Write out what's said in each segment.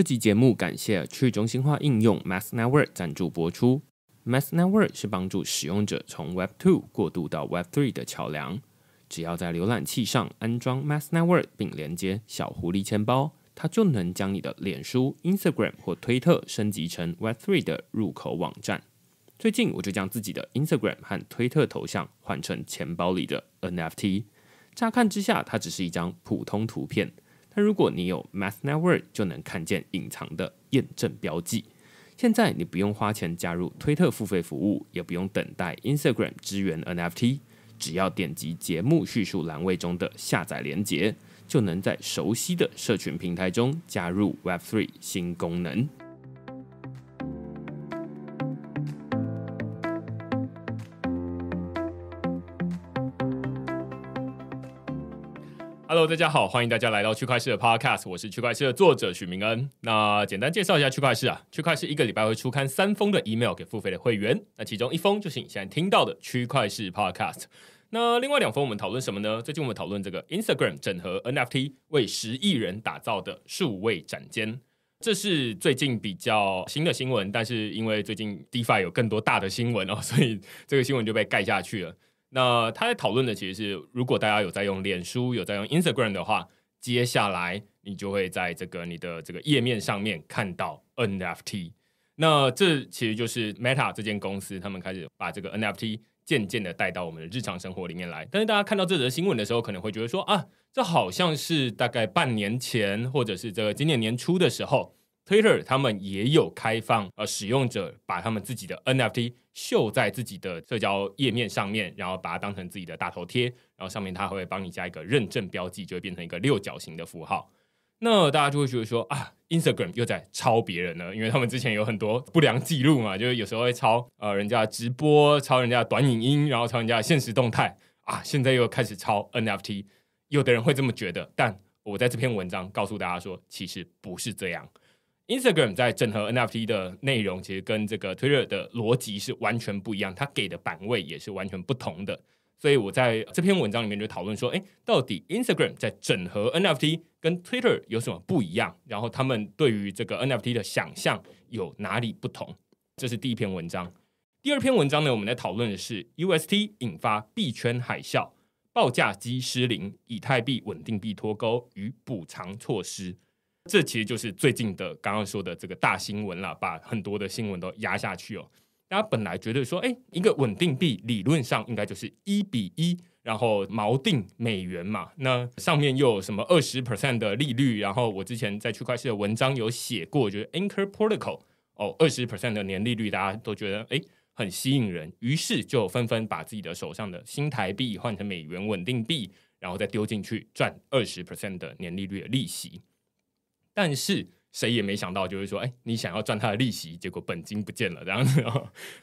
这集节目感谢去中心化应用 Mass Network 赞助播出。Mass Network 是帮助使用者从 Web 2过渡到 Web 3的桥梁。只要在浏览器上安装 Mass Network 并连接小狐狸钱包，它就能将你的脸书、Instagram 或推特升级成 Web 3的入口网站。最近我就将自己的 Instagram 和推特头像换成钱包里的 NFT。乍看之下，它只是一张普通图片。但如果你有 Math Network，就能看见隐藏的验证标记。现在你不用花钱加入推特付费服务，也不用等待 Instagram 支援 NFT，只要点击节目叙述栏位中的下载链接，就能在熟悉的社群平台中加入 Web3 新功能。Hello，大家好，欢迎大家来到区块链的 Podcast，我是区块链的作者许明恩。那简单介绍一下区块链啊，区块链一个礼拜会出刊三封的 Email 给付费的会员，那其中一封就是你现在听到的区块链 Podcast。那另外两封我们讨论什么呢？最近我们讨论这个 Instagram 整合 NFT 为十亿人打造的数位展间，这是最近比较新的新闻。但是因为最近 DeFi 有更多大的新闻哦，所以这个新闻就被盖下去了。那他在讨论的其实是，如果大家有在用脸书，有在用 Instagram 的话，接下来你就会在这个你的这个页面上面看到 NFT。那这其实就是 Meta 这间公司，他们开始把这个 NFT 渐渐的带到我们的日常生活里面来。但是大家看到这则新闻的时候，可能会觉得说啊，这好像是大概半年前，或者是这个今年年初的时候。Twitter 他们也有开放，呃，使用者把他们自己的 NFT 秀在自己的社交页面上面，然后把它当成自己的大头贴，然后上面它会帮你加一个认证标记，就会变成一个六角形的符号。那大家就会觉得说啊，Instagram 又在抄别人了，因为他们之前有很多不良记录嘛，就是有时候会抄呃人家直播、抄人家短影音，然后抄人家现实动态啊，现在又开始抄 NFT，有的人会这么觉得，但我在这篇文章告诉大家说，其实不是这样。Instagram 在整合 NFT 的内容，其实跟这个 Twitter 的逻辑是完全不一样，它给的版位也是完全不同的。所以我在这篇文章里面就讨论说，哎，到底 Instagram 在整合 NFT 跟 Twitter 有什么不一样？然后他们对于这个 NFT 的想象有哪里不同？这是第一篇文章。第二篇文章呢，我们在讨论的是 UST 引发币圈海啸，报价机失灵，以太币稳定币脱钩与补偿措施。这其实就是最近的刚刚说的这个大新闻了，把很多的新闻都压下去哦。大家本来觉得说，哎，一个稳定币理论上应该就是一比一，然后锚定美元嘛。那上面又有什么二十 percent 的利率？然后我之前在区块链的文章有写过，就是 Anchor Protocol 哦，二十 percent 的年利率，大家都觉得哎很吸引人，于是就纷纷把自己的手上的新台币换成美元稳定币，然后再丢进去赚二十 percent 的年利率的利息。但是谁也没想到，就是说，哎，你想要赚它的利息，结果本金不见了，这样子。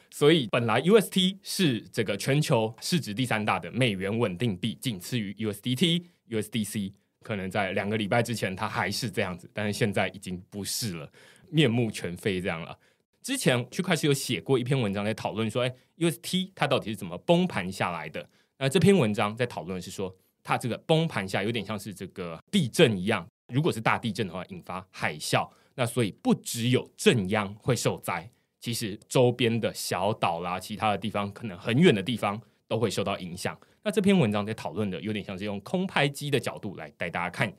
所以本来 UST 是这个全球市值第三大的美元稳定币，仅次于 USDT、USDC。可能在两个礼拜之前，它还是这样子，但是现在已经不是了，面目全非这样了。之前区块链有写过一篇文章，在讨论说，哎，UST 它到底是怎么崩盘下来的？那这篇文章在讨论是说，它这个崩盘下有点像是这个地震一样。如果是大地震的话，引发海啸，那所以不只有镇央会受灾，其实周边的小岛啦，其他的地方，可能很远的地方都会受到影响。那这篇文章在讨论的有点像是用空拍机的角度来带大家看，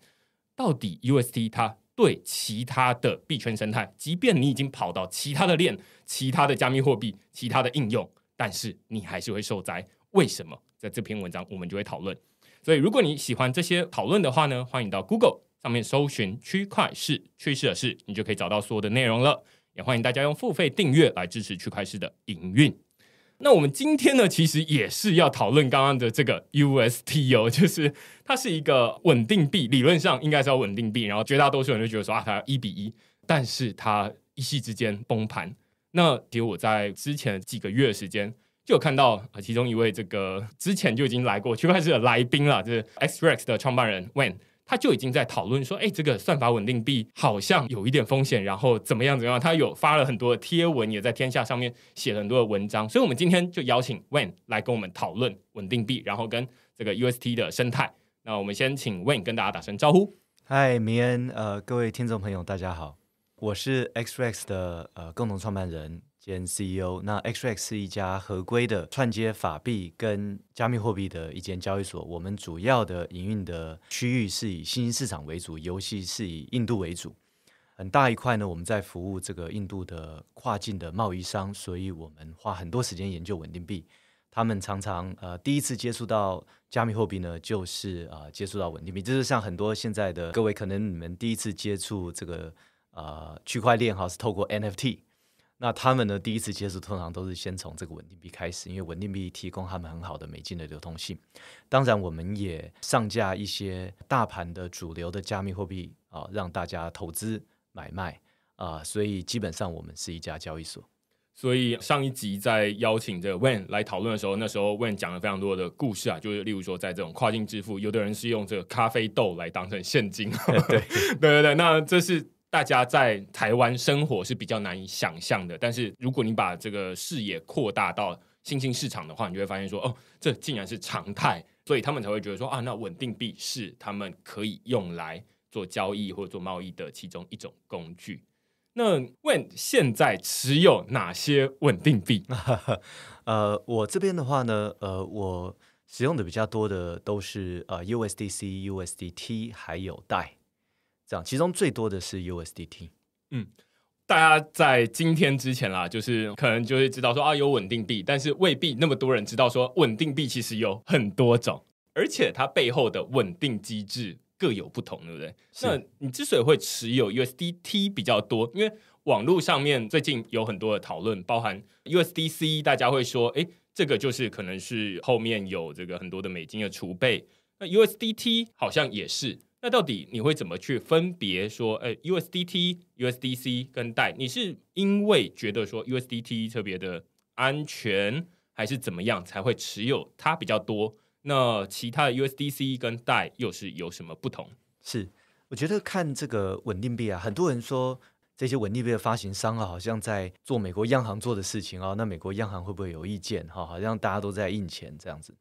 到底 UST 它对其他的币圈生态，即便你已经跑到其他的链、其他的加密货币、其他的应用，但是你还是会受灾。为什么在这篇文章我们就会讨论？所以如果你喜欢这些讨论的话呢，欢迎到 Google。上面搜寻“区块市式趋势的事”，你就可以找到所有的内容了。也欢迎大家用付费订阅来支持区块市式的营运。那我们今天呢，其实也是要讨论刚刚的这个 USTO，就是它是一个稳定币，理论上应该是要稳定币，然后绝大多数人就觉得说啊，它一比一，但是它一夕之间崩盘。那其实我在之前几个月时间就有看到，其中一位这个之前就已经来过区块链式的来宾了，就是 XRX 的创办人 When。他就已经在讨论说，哎，这个算法稳定币好像有一点风险，然后怎么样怎么样？他有发了很多的贴文，也在天下上面写了很多的文章。所以，我们今天就邀请 Wayne 来跟我们讨论稳定币，然后跟这个 UST 的生态。那我们先请 Wayne 跟大家打声招呼。嗨，明恩，呃，各位听众朋友，大家好，我是 XRX 的呃共同创办人。兼 CEO，那 XRX 是一家合规的串接法币跟加密货币的一间交易所。我们主要的营运的区域是以新兴市场为主，游戏是以印度为主。很大一块呢，我们在服务这个印度的跨境的贸易商，所以我们花很多时间研究稳定币。他们常常呃第一次接触到加密货币呢，就是啊接触到稳定币，就是像很多现在的各位，可能你们第一次接触这个啊区块链哈，是透过 NFT。那他们呢？第一次接触通常都是先从这个稳定币开始，因为稳定币提供他们很好的美金的流通性。当然，我们也上架一些大盘的主流的加密货币啊，让大家投资买卖啊。所以基本上我们是一家交易所。所以上一集在邀请这个 w e n 来讨论的时候，那时候 w e n 讲了非常多的故事啊，就是例如说在这种跨境支付，有的人是用这个咖啡豆来当成现金。对 对对，那这是。大家在台湾生活是比较难以想象的，但是如果你把这个视野扩大到新兴市场的话，你就会发现说，哦，这竟然是常态，所以他们才会觉得说，啊，那稳定币是他们可以用来做交易或者做贸易的其中一种工具。那问现在持有哪些稳定币？呃，我这边的话呢，呃，我使用的比较多的都是呃 USDC、USDT 还有代。这样，其中最多的是 USDT。嗯，大家在今天之前啦，就是可能就会知道说啊，有稳定币，但是未必那么多人知道说稳定币其实有很多种，而且它背后的稳定机制各有不同，对不对？那你之所以会持有 USDT 比较多，因为网络上面最近有很多的讨论，包含 USDC，大家会说，哎，这个就是可能是后面有这个很多的美金的储备，那 USDT 好像也是。那到底你会怎么去分别说？诶，USDT、USDC 跟代，你是因为觉得说 USDT 特别的安全，还是怎么样才会持有它比较多？那其他的 USDC 跟代又是有什么不同？是，我觉得看这个稳定币啊，很多人说这些稳定币的发行商啊，好像在做美国央行做的事情啊，那美国央行会不会有意见？哈，好像大家都在印钱这样子。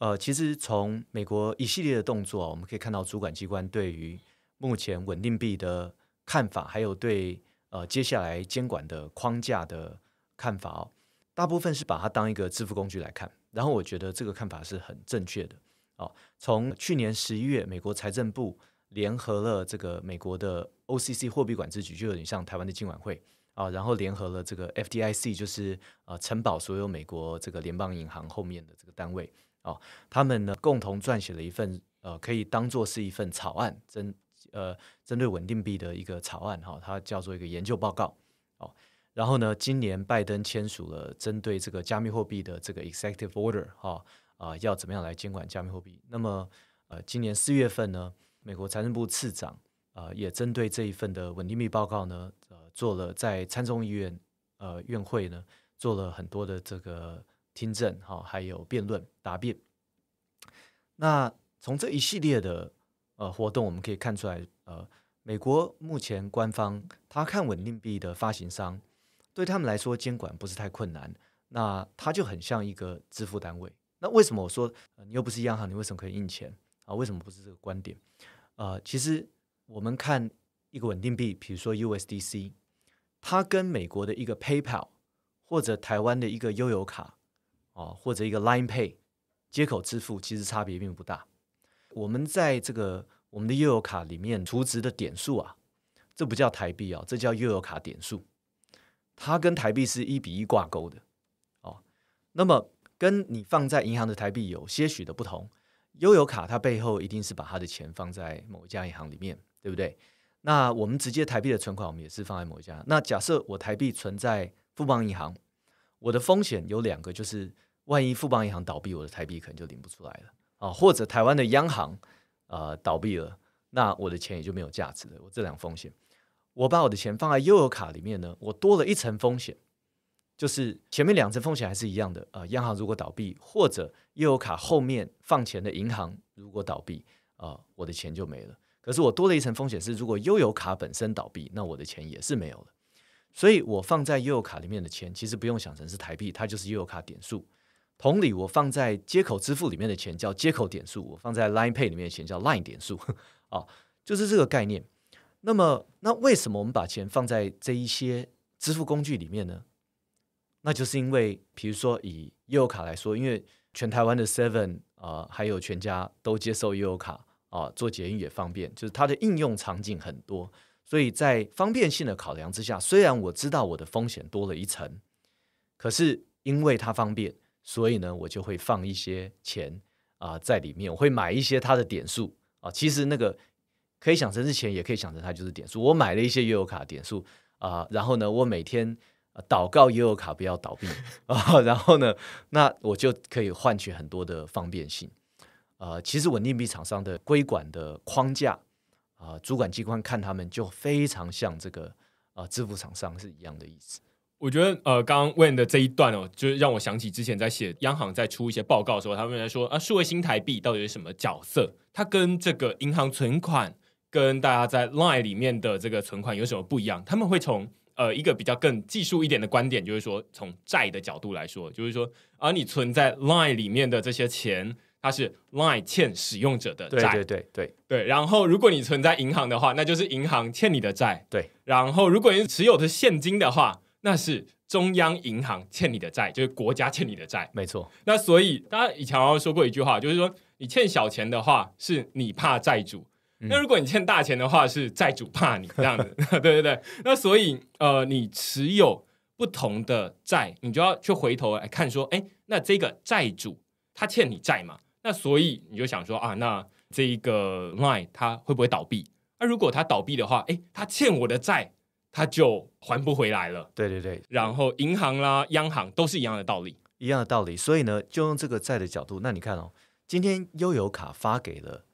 呃，其实从美国一系列的动作，我们可以看到主管机关对于目前稳定币的看法，还有对呃接下来监管的框架的看法哦，大部分是把它当一个支付工具来看。然后我觉得这个看法是很正确的哦。从去年十一月，美国财政部联合了这个美国的 OCC 货币管制局，就有点像台湾的金管会啊，然后联合了这个 FDIC，就是呃承保所有美国这个联邦银行后面的这个单位。哦，他们呢共同撰写了一份呃，可以当做是一份草案针呃针对稳定币的一个草案哈，它叫做一个研究报告。哦，然后呢，今年拜登签署了针对这个加密货币的这个 Executive Order 哈啊，要怎么样来监管加密货币？那么呃，今年四月份呢，美国财政部次长呃也针对这一份的稳定币报告呢呃做了在参众议院呃院会呢做了很多的这个。听证哈，还有辩论、答辩。那从这一系列的呃活动，我们可以看出来，呃，美国目前官方他看稳定币的发行商，对他们来说监管不是太困难。那它就很像一个支付单位。那为什么我说你又不是央行，你为什么可以印钱啊？为什么不是这个观点？呃，其实我们看一个稳定币，比如说 USDC，它跟美国的一个 PayPal 或者台湾的一个悠游卡。哦，或者一个 Line Pay 接口支付，其实差别并不大。我们在这个我们的悠游卡里面储值的点数啊，这不叫台币啊，这叫悠游卡点数，它跟台币是一比一挂钩的哦。那么跟你放在银行的台币有些许的不同，悠游卡它背后一定是把它的钱放在某一家银行里面，对不对？那我们直接台币的存款，我们也是放在某一家。那假设我台币存在富邦银行，我的风险有两个，就是。万一富邦银行倒闭，我的台币可能就领不出来了啊！或者台湾的央行啊倒闭了，那我的钱也就没有价值了。我这两风险，我把我的钱放在悠游卡里面呢，我多了一层风险，就是前面两层风险还是一样的啊。央行如果倒闭，或者悠游卡后面放钱的银行如果倒闭啊，我的钱就没了。可是我多了一层风险是，如果悠游卡本身倒闭，那我的钱也是没有了。所以，我放在悠游卡里面的钱，其实不用想成是台币，它就是悠游卡点数。同理，我放在接口支付里面的钱叫接口点数，我放在 Line Pay 里面的钱叫 Line 点数，啊，就是这个概念。那么，那为什么我们把钱放在这一些支付工具里面呢？那就是因为，比如说以悠游卡来说，因为全台湾的 Seven 啊，还有全家都接受悠游卡啊，做捷运也方便，就是它的应用场景很多，所以在方便性的考量之下，虽然我知道我的风险多了一层，可是因为它方便。所以呢，我就会放一些钱啊在里面，我会买一些它的点数啊。其实那个可以想成是钱，也可以想成它就是点数。我买了一些悠游卡点数啊，然后呢，我每天祷告悠游卡不要倒闭 啊。然后呢，那我就可以换取很多的方便性啊。其实稳定币厂商的规管的框架啊，主管机关看他们就非常像这个啊，支付厂商是一样的意思。我觉得呃，刚刚问的这一段哦，就让我想起之前在写央行在出一些报告的时候，他们在说啊，数位新台币到底是什么角色？它跟这个银行存款、跟大家在 LINE 里面的这个存款有什么不一样？他们会从呃一个比较更技术一点的观点，就是说从债的角度来说，就是说，而你存在 LINE 里面的这些钱，它是 LINE 欠使用者的债，对对对对对。然后，如果你存在银行的话，那就是银行欠你的债，对。然后，如果你持有的现金的话，那是中央银行欠你的债，就是国家欠你的债，没错。那所以，大家以前好像说过一句话，就是说，你欠小钱的话，是你怕债主；那如果你欠大钱的话，是债主怕你这样子，对对对。那所以，呃，你持有不同的债，你就要去回头来看，说，哎，那这个债主他欠你债嘛？那所以你就想说，啊，那这一个 line 他会不会倒闭？那如果他倒闭的话，哎，他欠我的债。它就还不回来了。对对对，然后银行啦、央行都是一样的道理，一样的道理。所以呢，就用这个债的角度，那你看哦，今天悠游卡发给了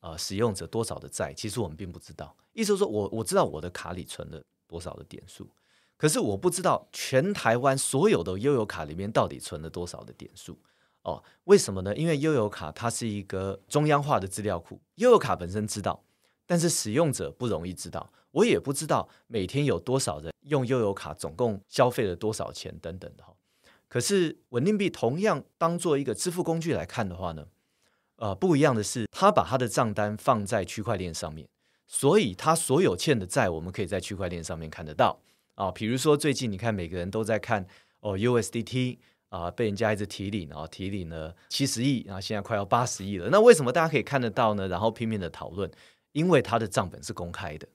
呃使用者多少的债，其实我们并不知道。意思是说我我知道我的卡里存了多少的点数，可是我不知道全台湾所有的悠游卡里面到底存了多少的点数哦？为什么呢？因为悠游卡它是一个中央化的资料库，悠游卡本身知道，但是使用者不容易知道。我也不知道每天有多少人用悠游卡，总共消费了多少钱等等的哈。可是稳定币同样当做一个支付工具来看的话呢，呃，不一样的是，它把它的账单放在区块链上面，所以它所有欠的债，我们可以在区块链上面看得到啊。比如说最近你看，每个人都在看哦，USDT 啊被人家一直提领，然后提领了七十亿，然后现在快要八十亿了。那为什么大家可以看得到呢？然后拼命的讨论，因为它的账本是公开的。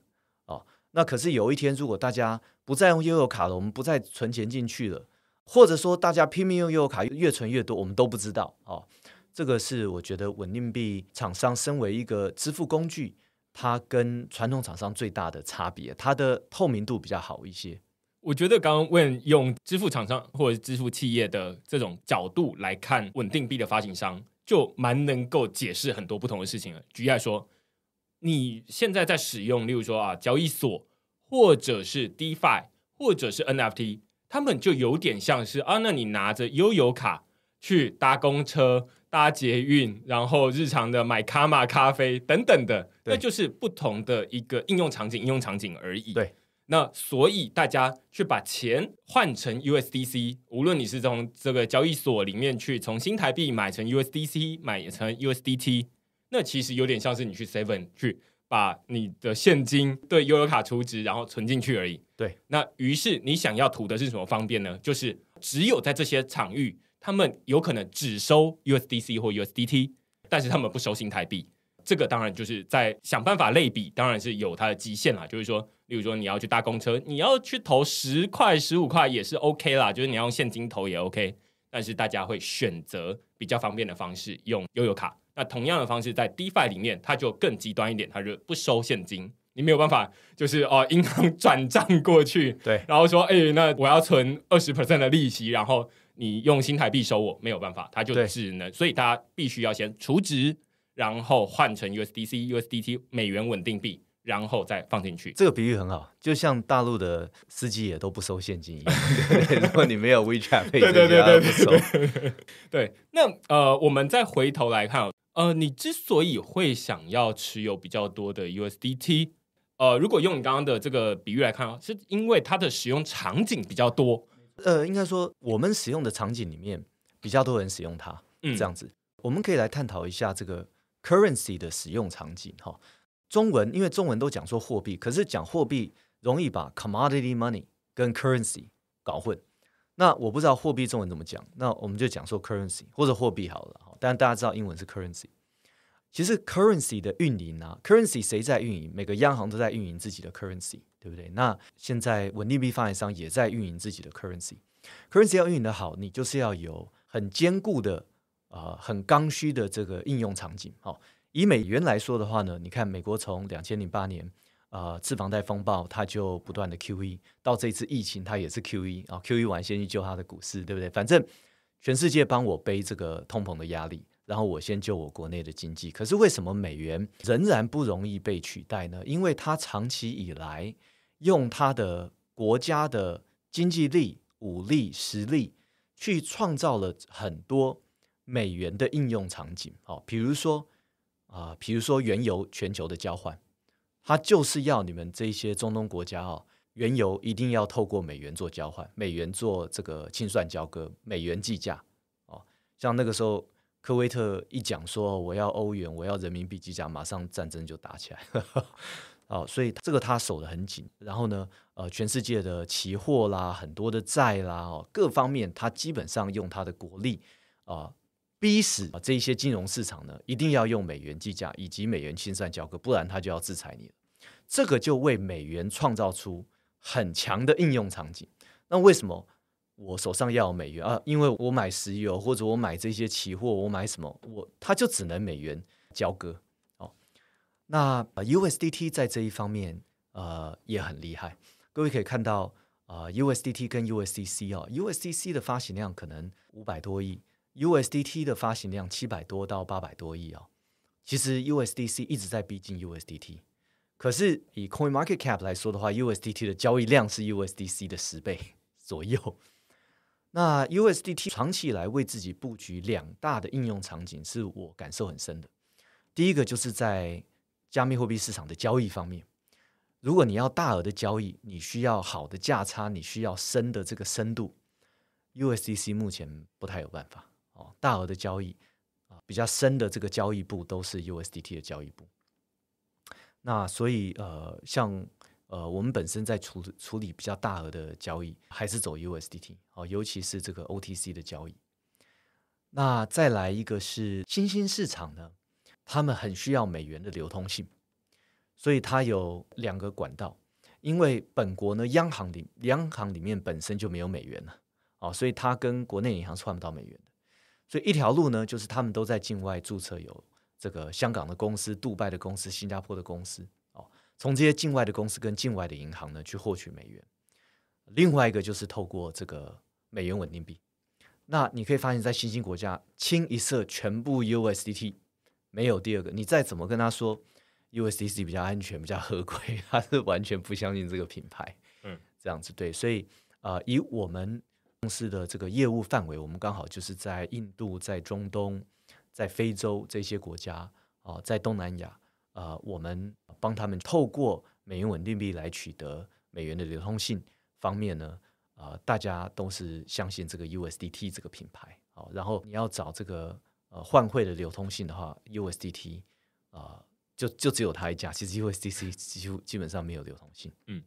那可是有一天，如果大家不再用悠游卡了，我们不再存钱进去了，或者说大家拼命用悠游卡，越存越多，我们都不知道哦。这个是我觉得稳定币厂商身为一个支付工具，它跟传统厂商最大的差别，它的透明度比较好一些。我觉得刚刚问用支付厂商或者支付企业的这种角度来看，稳定币的发行商就蛮能够解释很多不同的事情了。举例说。你现在在使用，例如说啊，交易所或者是 DeFi，或者是 NFT，他们就有点像是啊，那你拿着悠游卡去搭公车、搭捷运，然后日常的买卡玛咖啡等等的，那就是不同的一个应用场景、应用场景而已。对。那所以大家去把钱换成 USDC，无论你是从这个交易所里面去从新台币买成 USDC，买成 USDT。那其实有点像是你去 Seven 去把你的现金对悠游卡充值，然后存进去而已。对，那于是你想要图的是什么方便呢？就是只有在这些场域，他们有可能只收 USDC 或 USDT，但是他们不收新台币。这个当然就是在想办法类比，当然是有它的极限啦。就是说，例如说你要去搭公车，你要去投十块、十五块也是 OK 啦，就是你要用现金投也 OK，但是大家会选择比较方便的方式用悠游卡。那同样的方式在 DeFi 里面，它就更极端一点，它就不收现金，你没有办法，就是哦，银行 转账过去，对，然后说，哎，那我要存二十的利息，然后你用新台币收，我没有办法，它就只能，所以大家必须要先除值，然后换成 USDC、USDT 美元稳定币，然后再放进去。这个比喻很好，就像大陆的司机也都不收现金一样，如果你没有 WeChat 对对对对对，对，那呃，我们再回头来看。呃，你之所以会想要持有比较多的 USDT，呃，如果用你刚刚的这个比喻来看哦，是因为它的使用场景比较多。呃，应该说我们使用的场景里面比较多人使用它，嗯，这样子，我们可以来探讨一下这个 currency 的使用场景。哈，中文因为中文都讲说货币，可是讲货币容易把 commodity money 跟 currency 搞混。那我不知道货币中文怎么讲，那我们就讲说 currency 或者货币好了。但大家知道英文是 currency，其实 currency 的运营啊，currency 谁在运营？每个央行都在运营自己的 currency，对不对？那现在稳定币发行商也在运营自己的 currency，currency 要运营的好，你就是要有很坚固的、呃，很刚需的这个应用场景。好，以美元来说的话呢，你看美国从两千零八年啊次房贷风暴，它就不断的 QE，到这次疫情它也是 QE 啊，QE 完先去救它的股市，对不对？反正。全世界帮我背这个通膨的压力，然后我先救我国内的经济。可是为什么美元仍然不容易被取代呢？因为它长期以来用它的国家的经济力、武力、实力去创造了很多美元的应用场景。哦，比如说啊，比如说原油全球的交换，它就是要你们这些中东国家哦。原油一定要透过美元做交换，美元做这个清算交割，美元计价。哦，像那个时候，科威特一讲说我要欧元，我要人民币计价，马上战争就打起来。哦，所以这个他守得很紧。然后呢，呃，全世界的期货啦，很多的债啦，哦，各方面他基本上用他的国力啊，逼死这一些金融市场呢，一定要用美元计价以及美元清算交割，不然他就要制裁你。这个就为美元创造出。很强的应用场景，那为什么我手上要有美元啊？因为我买石油或者我买这些期货，我买什么？我它就只能美元交割哦。那 USDT 在这一方面呃也很厉害，各位可以看到啊，USDT 跟 USDC 啊，USDC 的发行量可能五百多亿，USDT 的发行量七百多到八百多亿啊。其实 USDC 一直在逼近 USDT。可是以 Coin Market Cap 来说的话，USDT 的交易量是 USDC 的十倍 左右。那 USDT 长期以来为自己布局两大的应用场景，是我感受很深的。第一个就是在加密货币市场的交易方面，如果你要大额的交易，你需要好的价差，你需要深的这个深度。USDC 目前不太有办法哦，大额的交易啊，比较深的这个交易部都是 USDT 的交易部。那所以呃，像呃，我们本身在处处理比较大额的交易，还是走 USDT 哦，尤其是这个 OTC 的交易。那再来一个是新兴市场呢，他们很需要美元的流通性，所以它有两个管道，因为本国呢央行里央行里面本身就没有美元了啊，所以它跟国内银行是换不到美元的，所以一条路呢就是他们都在境外注册有。这个香港的公司、杜拜的公司、新加坡的公司哦，从这些境外的公司跟境外的银行呢去获取美元。另外一个就是透过这个美元稳定币，那你可以发现在新兴国家清一色全部 USDT，没有第二个。你再怎么跟他说 USDT 比较安全、比较合规，他是完全不相信这个品牌。嗯，这样子对。所以啊，以我们公司的这个业务范围，我们刚好就是在印度、在中东。在非洲这些国家啊，在东南亚啊，我们帮他们透过美元稳定币来取得美元的流通性方面呢，啊，大家都是相信这个 USDT 这个品牌，好，然后你要找这个呃换汇的流通性的话，USDT 啊，就就只有它一家，其实 USDC 几乎基本上没有流通性。嗯，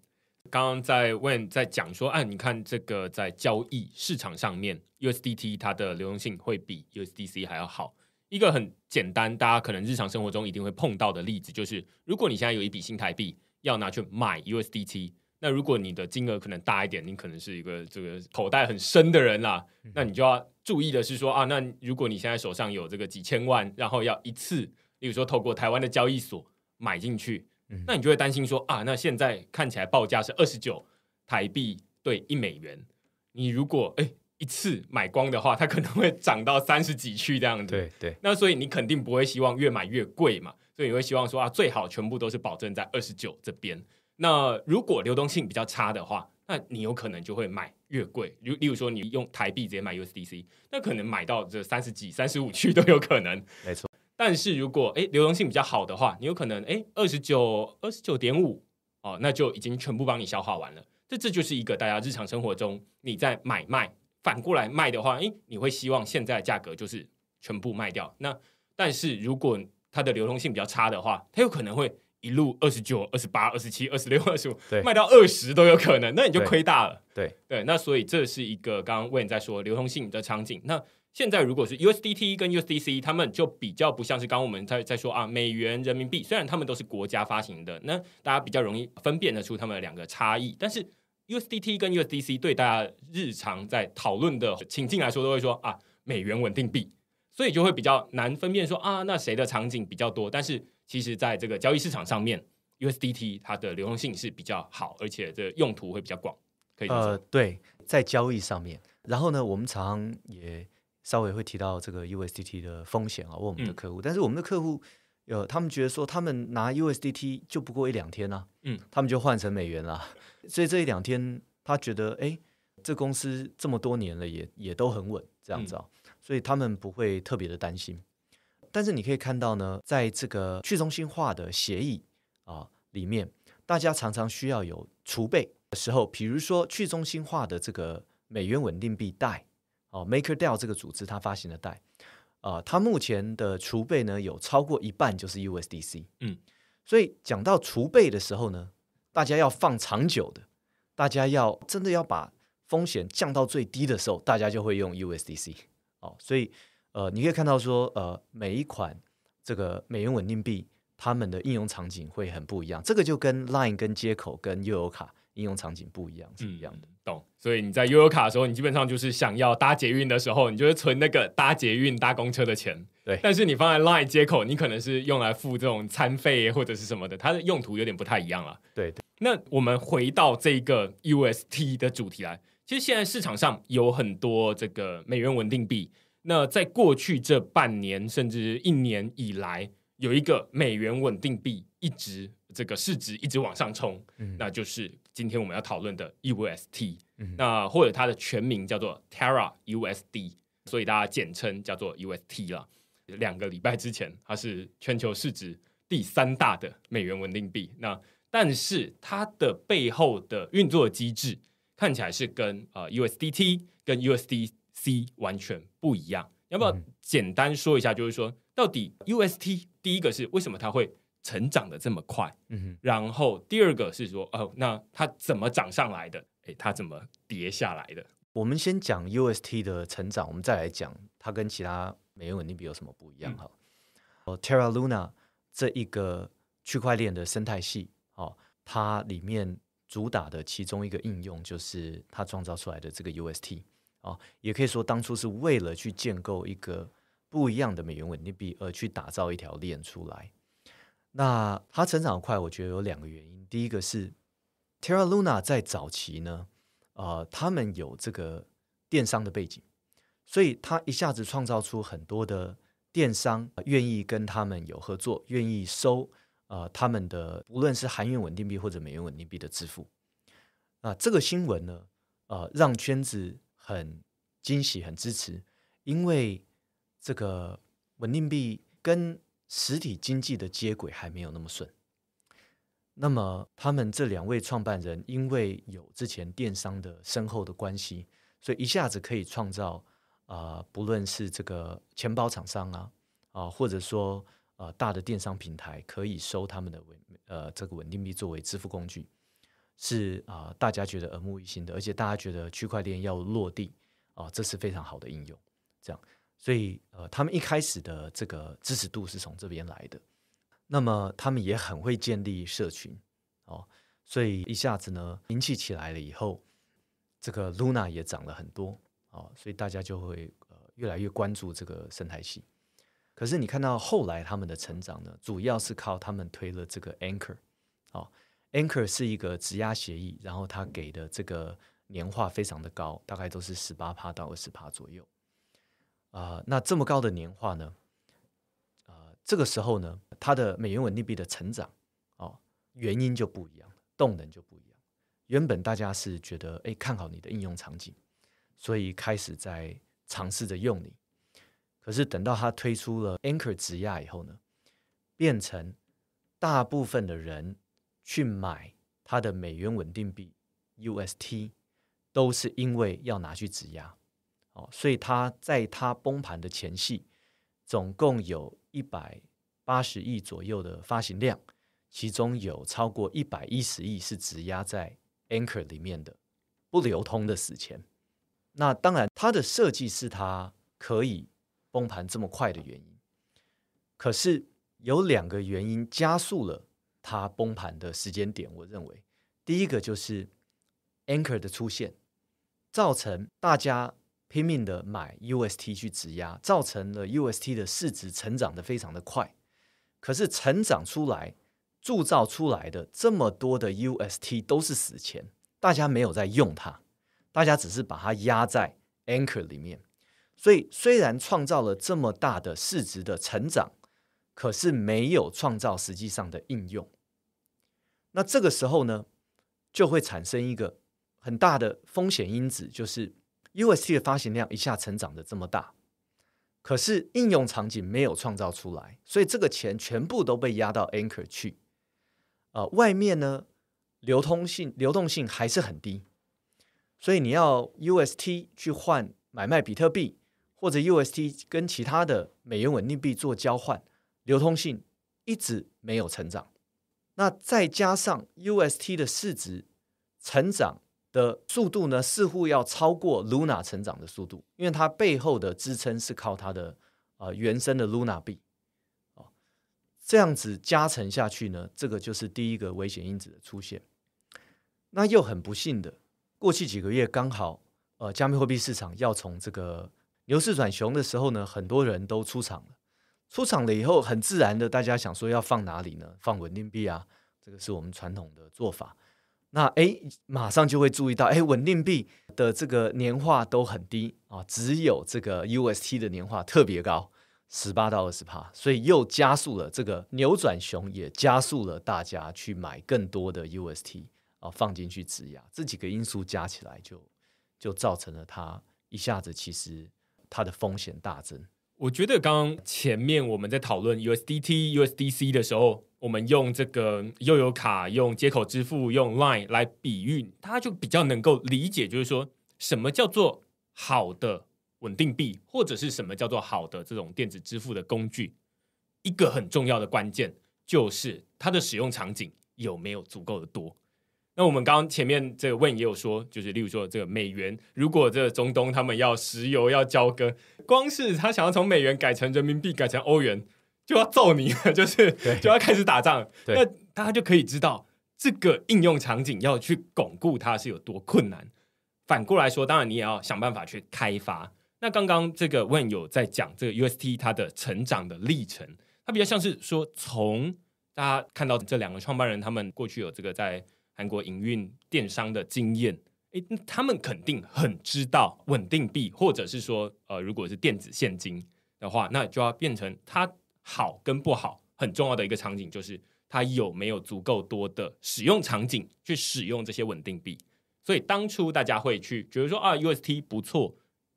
刚刚在问在讲说，啊，你看这个在交易市场上面，USDT 它的流通性会比 USDC 还要好。一个很简单，大家可能日常生活中一定会碰到的例子，就是如果你现在有一笔新台币要拿去买 USDT，那如果你的金额可能大一点，你可能是一个这个口袋很深的人啦，那你就要注意的是说啊，那如果你现在手上有这个几千万，然后要一次，例如说透过台湾的交易所买进去，那你就会担心说啊，那现在看起来报价是二十九台币对一美元，你如果哎。一次买光的话，它可能会涨到三十几去这样子。对对。那所以你肯定不会希望越买越贵嘛，所以你会希望说啊，最好全部都是保证在二十九这边。那如果流动性比较差的话，那你有可能就会买越贵。如例如说，你用台币直接买 USDC，那可能买到这三十几、三十五去都有可能。没错。但是如果哎流动性比较好的话，你有可能哎二十九、二十九点五哦，那就已经全部帮你消化完了。这这就是一个大家日常生活中你在买卖。反过来卖的话，诶，你会希望现在的价格就是全部卖掉？那但是如果它的流通性比较差的话，它有可能会一路二十九、二十八、二十七、二十六、二十五，卖到二十都有可能，那你就亏大了。对对，那所以这是一个刚刚魏你在说流通性的场景。那现在如果是 USDT 跟 USDC，他们就比较不像是刚我们在在说啊，美元、人民币，虽然他们都是国家发行的，那大家比较容易分辨得出他们两个差异，但是。USDT 跟 USDC 对大家日常在讨论的情境来说，都会说啊，美元稳定币，所以就会比较难分辨说啊，那谁的场景比较多？但是其实在这个交易市场上面，USDT 它的流动性是比较好，而且这用途会比较广。呃，对，在交易上面。然后呢，我们常也稍微会提到这个 USDT 的风险啊，问我们的客户。但是我们的客户有他们觉得说，他们拿 USDT 就不过一两天啊，嗯，他们就换成美元了。所以这一两天，他觉得，哎，这公司这么多年了，也也都很稳，这样子啊，所以他们不会特别的担心。但是你可以看到呢，在这个去中心化的协议啊里面，大家常常需要有储备的时候，比如说去中心化的这个美元稳定币贷，哦，MakerDAO 这个组织它发行的贷，啊，它目前的储备呢有超过一半就是 USDC。嗯，所以讲到储备的时候呢。大家要放长久的，大家要真的要把风险降到最低的时候，大家就会用 USDC 哦。所以，呃，你可以看到说，呃，每一款这个美元稳定币，它们的应用场景会很不一样。这个就跟 Line 跟接口跟悠游卡应用场景不一样是一样的，懂？所以你在悠游卡的时候，你基本上就是想要搭捷运的时候，你就是存那个搭捷运搭公车的钱。对。但是你放在 Line 接口，你可能是用来付这种餐费或者是什么的，它的用途有点不太一样了。对对。那我们回到这个 UST 的主题来。其实现在市场上有很多这个美元稳定币。那在过去这半年甚至一年以来，有一个美元稳定币一直这个市值一直往上冲，那就是今天我们要讨论的 UST。那或者它的全名叫做 Terra USD，所以大家简称叫做 UST 了。两个礼拜之前，它是全球市值第三大的美元稳定币。那但是它的背后的运作机制看起来是跟啊 USDT 跟 USDC 完全不一样，要不要简单说一下？就是说到底 UST 第一个是为什么它会成长的这么快？嗯哼，然后第二个是说哦，那它怎么涨上来的？诶，它怎么跌下来的？我们先讲 UST 的成长，我们再来讲它跟其他美元稳定币有什么不一样？哈，哦 Terra Luna 这一个区块链的生态系。哦，它里面主打的其中一个应用就是它创造出来的这个 UST 哦，也可以说当初是为了去建构一个不一样的美元稳定币，而去打造一条链出来。那它成长快，我觉得有两个原因。第一个是 Terra Luna 在早期呢，呃，他们有这个电商的背景，所以它一下子创造出很多的电商愿意跟他们有合作，愿意收。啊，他们的不论是韩元稳定币或者美元稳定币的支付，那这个新闻呢？呃，让圈子很惊喜，很支持，因为这个稳定币跟实体经济的接轨还没有那么顺。那么，他们这两位创办人因为有之前电商的深厚的关系，所以一下子可以创造啊，不论是这个钱包厂商啊，啊，或者说。啊，大的电商平台可以收他们的稳呃这个稳定币作为支付工具，是啊，大家觉得耳目一新的，而且大家觉得区块链要落地啊，这是非常好的应用。这样，所以呃，他们一开始的这个支持度是从这边来的。那么他们也很会建立社群哦，所以一下子呢，名气起来了以后，这个 Luna 也涨了很多哦，所以大家就会呃越来越关注这个生态系。可是你看到后来他们的成长呢，主要是靠他们推了这个 Anchor，哦，Anchor 是一个质押协议，然后他给的这个年化非常的高，大概都是十八趴到二十趴左右，啊，那这么高的年化呢，啊，这个时候呢，它的美元稳定币的成长，哦，原因就不一样了，动能就不一样。原本大家是觉得，哎，看好你的应用场景，所以开始在尝试着用你。可是等到他推出了 Anchor 直押以后呢，变成大部分的人去买它的美元稳定币 UST，都是因为要拿去质押。哦，所以它在它崩盘的前夕，总共有一百八十亿左右的发行量，其中有超过一百一十亿是质押在 Anchor 里面的不流通的死钱。那当然，它的设计是它可以。崩盘这么快的原因，可是有两个原因加速了它崩盘的时间点。我认为，第一个就是 Anchor 的出现，造成大家拼命的买 UST 去质押，造成了 UST 的市值成长的非常的快。可是成长出来、铸造出来的这么多的 UST 都是死钱，大家没有在用它，大家只是把它压在 Anchor 里面。所以虽然创造了这么大的市值的成长，可是没有创造实际上的应用。那这个时候呢，就会产生一个很大的风险因子，就是 UST 的发行量一下成长的这么大，可是应用场景没有创造出来，所以这个钱全部都被压到 Anchor 去。啊，外面呢，流通性流动性还是很低，所以你要 UST 去换买卖比特币。或者 UST 跟其他的美元稳定币做交换，流通性一直没有成长。那再加上 UST 的市值成长的速度呢，似乎要超过 Luna 成长的速度，因为它背后的支撑是靠它的啊原生的 Luna 币这样子加成下去呢，这个就是第一个危险因子的出现。那又很不幸的，过去几个月刚好呃加密货币市场要从这个。牛市转熊的时候呢，很多人都出场了。出场了以后，很自然的，大家想说要放哪里呢？放稳定币啊，这个是我们传统的做法。那哎，马上就会注意到，哎，稳定币的这个年化都很低啊，只有这个 UST 的年化特别高，十八到二十趴，所以又加速了这个扭转熊，也加速了大家去买更多的 UST 啊，放进去质押。这几个因素加起来，就就造成了它一下子其实。它的风险大增。我觉得刚刚前面我们在讨论 USDT、USDC 的时候，我们用这个又有卡用接口支付用 Line 来比喻，家就比较能够理解，就是说什么叫做好的稳定币，或者是什么叫做好的这种电子支付的工具。一个很重要的关键，就是它的使用场景有没有足够的多。那我们刚刚前面这个问也有说，就是例如说这个美元，如果这中东他们要石油要交割，光是他想要从美元改成人民币改成欧元，就要揍你，就是就要开始打仗。那大家就可以知道这个应用场景要去巩固它是有多困难。反过来说，当然你也要想办法去开发。那刚刚这个问有在讲这个 UST 它的成长的历程，它比较像是说从大家看到这两个创办人他们过去有这个在。韩国营运电商的经验，诶，他们肯定很知道稳定币，或者是说，呃，如果是电子现金的话，那就要变成它好跟不好很重要的一个场景，就是它有没有足够多的使用场景去使用这些稳定币。所以当初大家会去觉得说啊，UST 不错，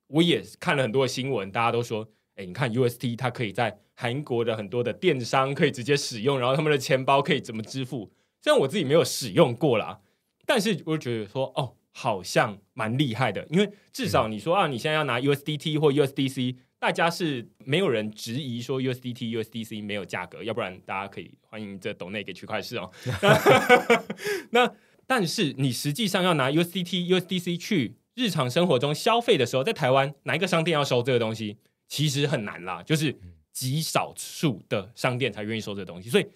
我也看了很多新闻，大家都说，哎，你看 UST 它可以在韩国的很多的电商可以直接使用，然后他们的钱包可以怎么支付。虽然我自己没有使用过啦，但是我觉得说哦，好像蛮厉害的，因为至少你说啊，你现在要拿 USDT 或 USDC，大家是没有人质疑说 USDT、USDC 没有价格，要不然大家可以欢迎这抖内给区块市哦。那但是你实际上要拿 USDT、USDC 去日常生活中消费的时候，在台湾哪一个商店要收这个东西，其实很难啦，就是极少数的商店才愿意收这东西，所以。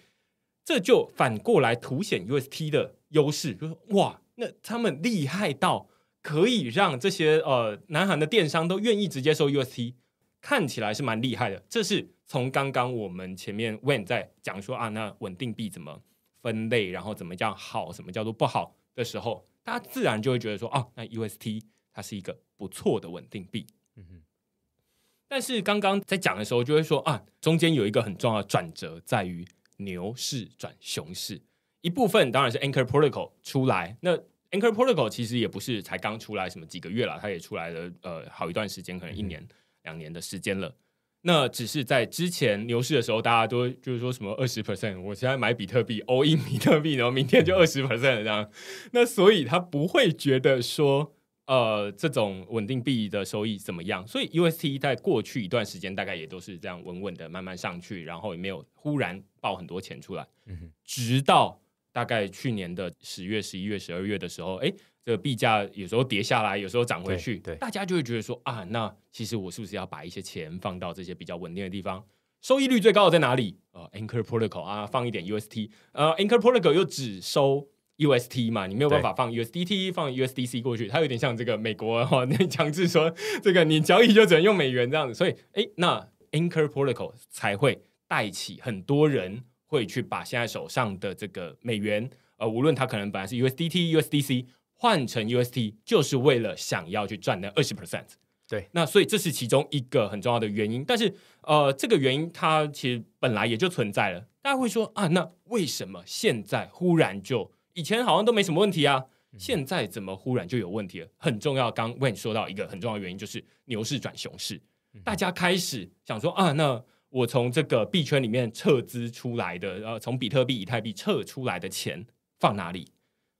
这就反过来凸显 UST 的优势，就是哇，那他们厉害到可以让这些呃南韩的电商都愿意直接收 UST，看起来是蛮厉害的。这是从刚刚我们前面 When 在讲说啊，那稳定币怎么分类，然后怎么叫好，什么叫做不好的时候，大家自然就会觉得说啊，那 UST 它是一个不错的稳定币。嗯哼，但是刚刚在讲的时候就会说啊，中间有一个很重要的转折在于。牛市转熊市，一部分当然是 Anchor Protocol 出来。那 Anchor Protocol 其实也不是才刚出来，什么几个月了，它也出来了，呃，好一段时间，可能一年两年的时间了。那只是在之前牛市的时候，大家都就是说什么二十 percent，我现在买比特币，a l l in 比特币，然后明天就二十 percent 这样。那所以他不会觉得说，呃，这种稳定币的收益怎么样？所以 UST 在过去一段时间，大概也都是这样稳稳的慢慢上去，然后也没有忽然。爆很多钱出来，直到大概去年的十月、十一月、十二月的时候，哎，这个币价有时候跌下来，有时候涨回去，对，大家就会觉得说啊，那其实我是不是要把一些钱放到这些比较稳定的地方？收益率最高的在哪里？啊，Anchor p o t o c o l 啊，放一点 UST 呃 a n c h o r p o t o c o l 又只收 UST 嘛，你没有办法放 USDT、放 USDC 过去，它有点像这个美国哈，强制说这个你交易就只能用美元这样子，所以哎，那 Anchor p o t o c o l 才会。在一起，很多人会去把现在手上的这个美元，呃，无论它可能本来是 USDT、USDC 换成 UST，就是为了想要去赚那二十 percent。对，那所以这是其中一个很重要的原因。但是，呃，这个原因它其实本来也就存在了。大家会说啊，那为什么现在忽然就以前好像都没什么问题啊？现在怎么忽然就有问题了？很重要，刚为你说到一个很重要的原因，就是牛市转熊市，大家开始想说啊，那。我从这个币圈里面撤资出来的，呃，从比特币、以太币撤出来的钱放哪里，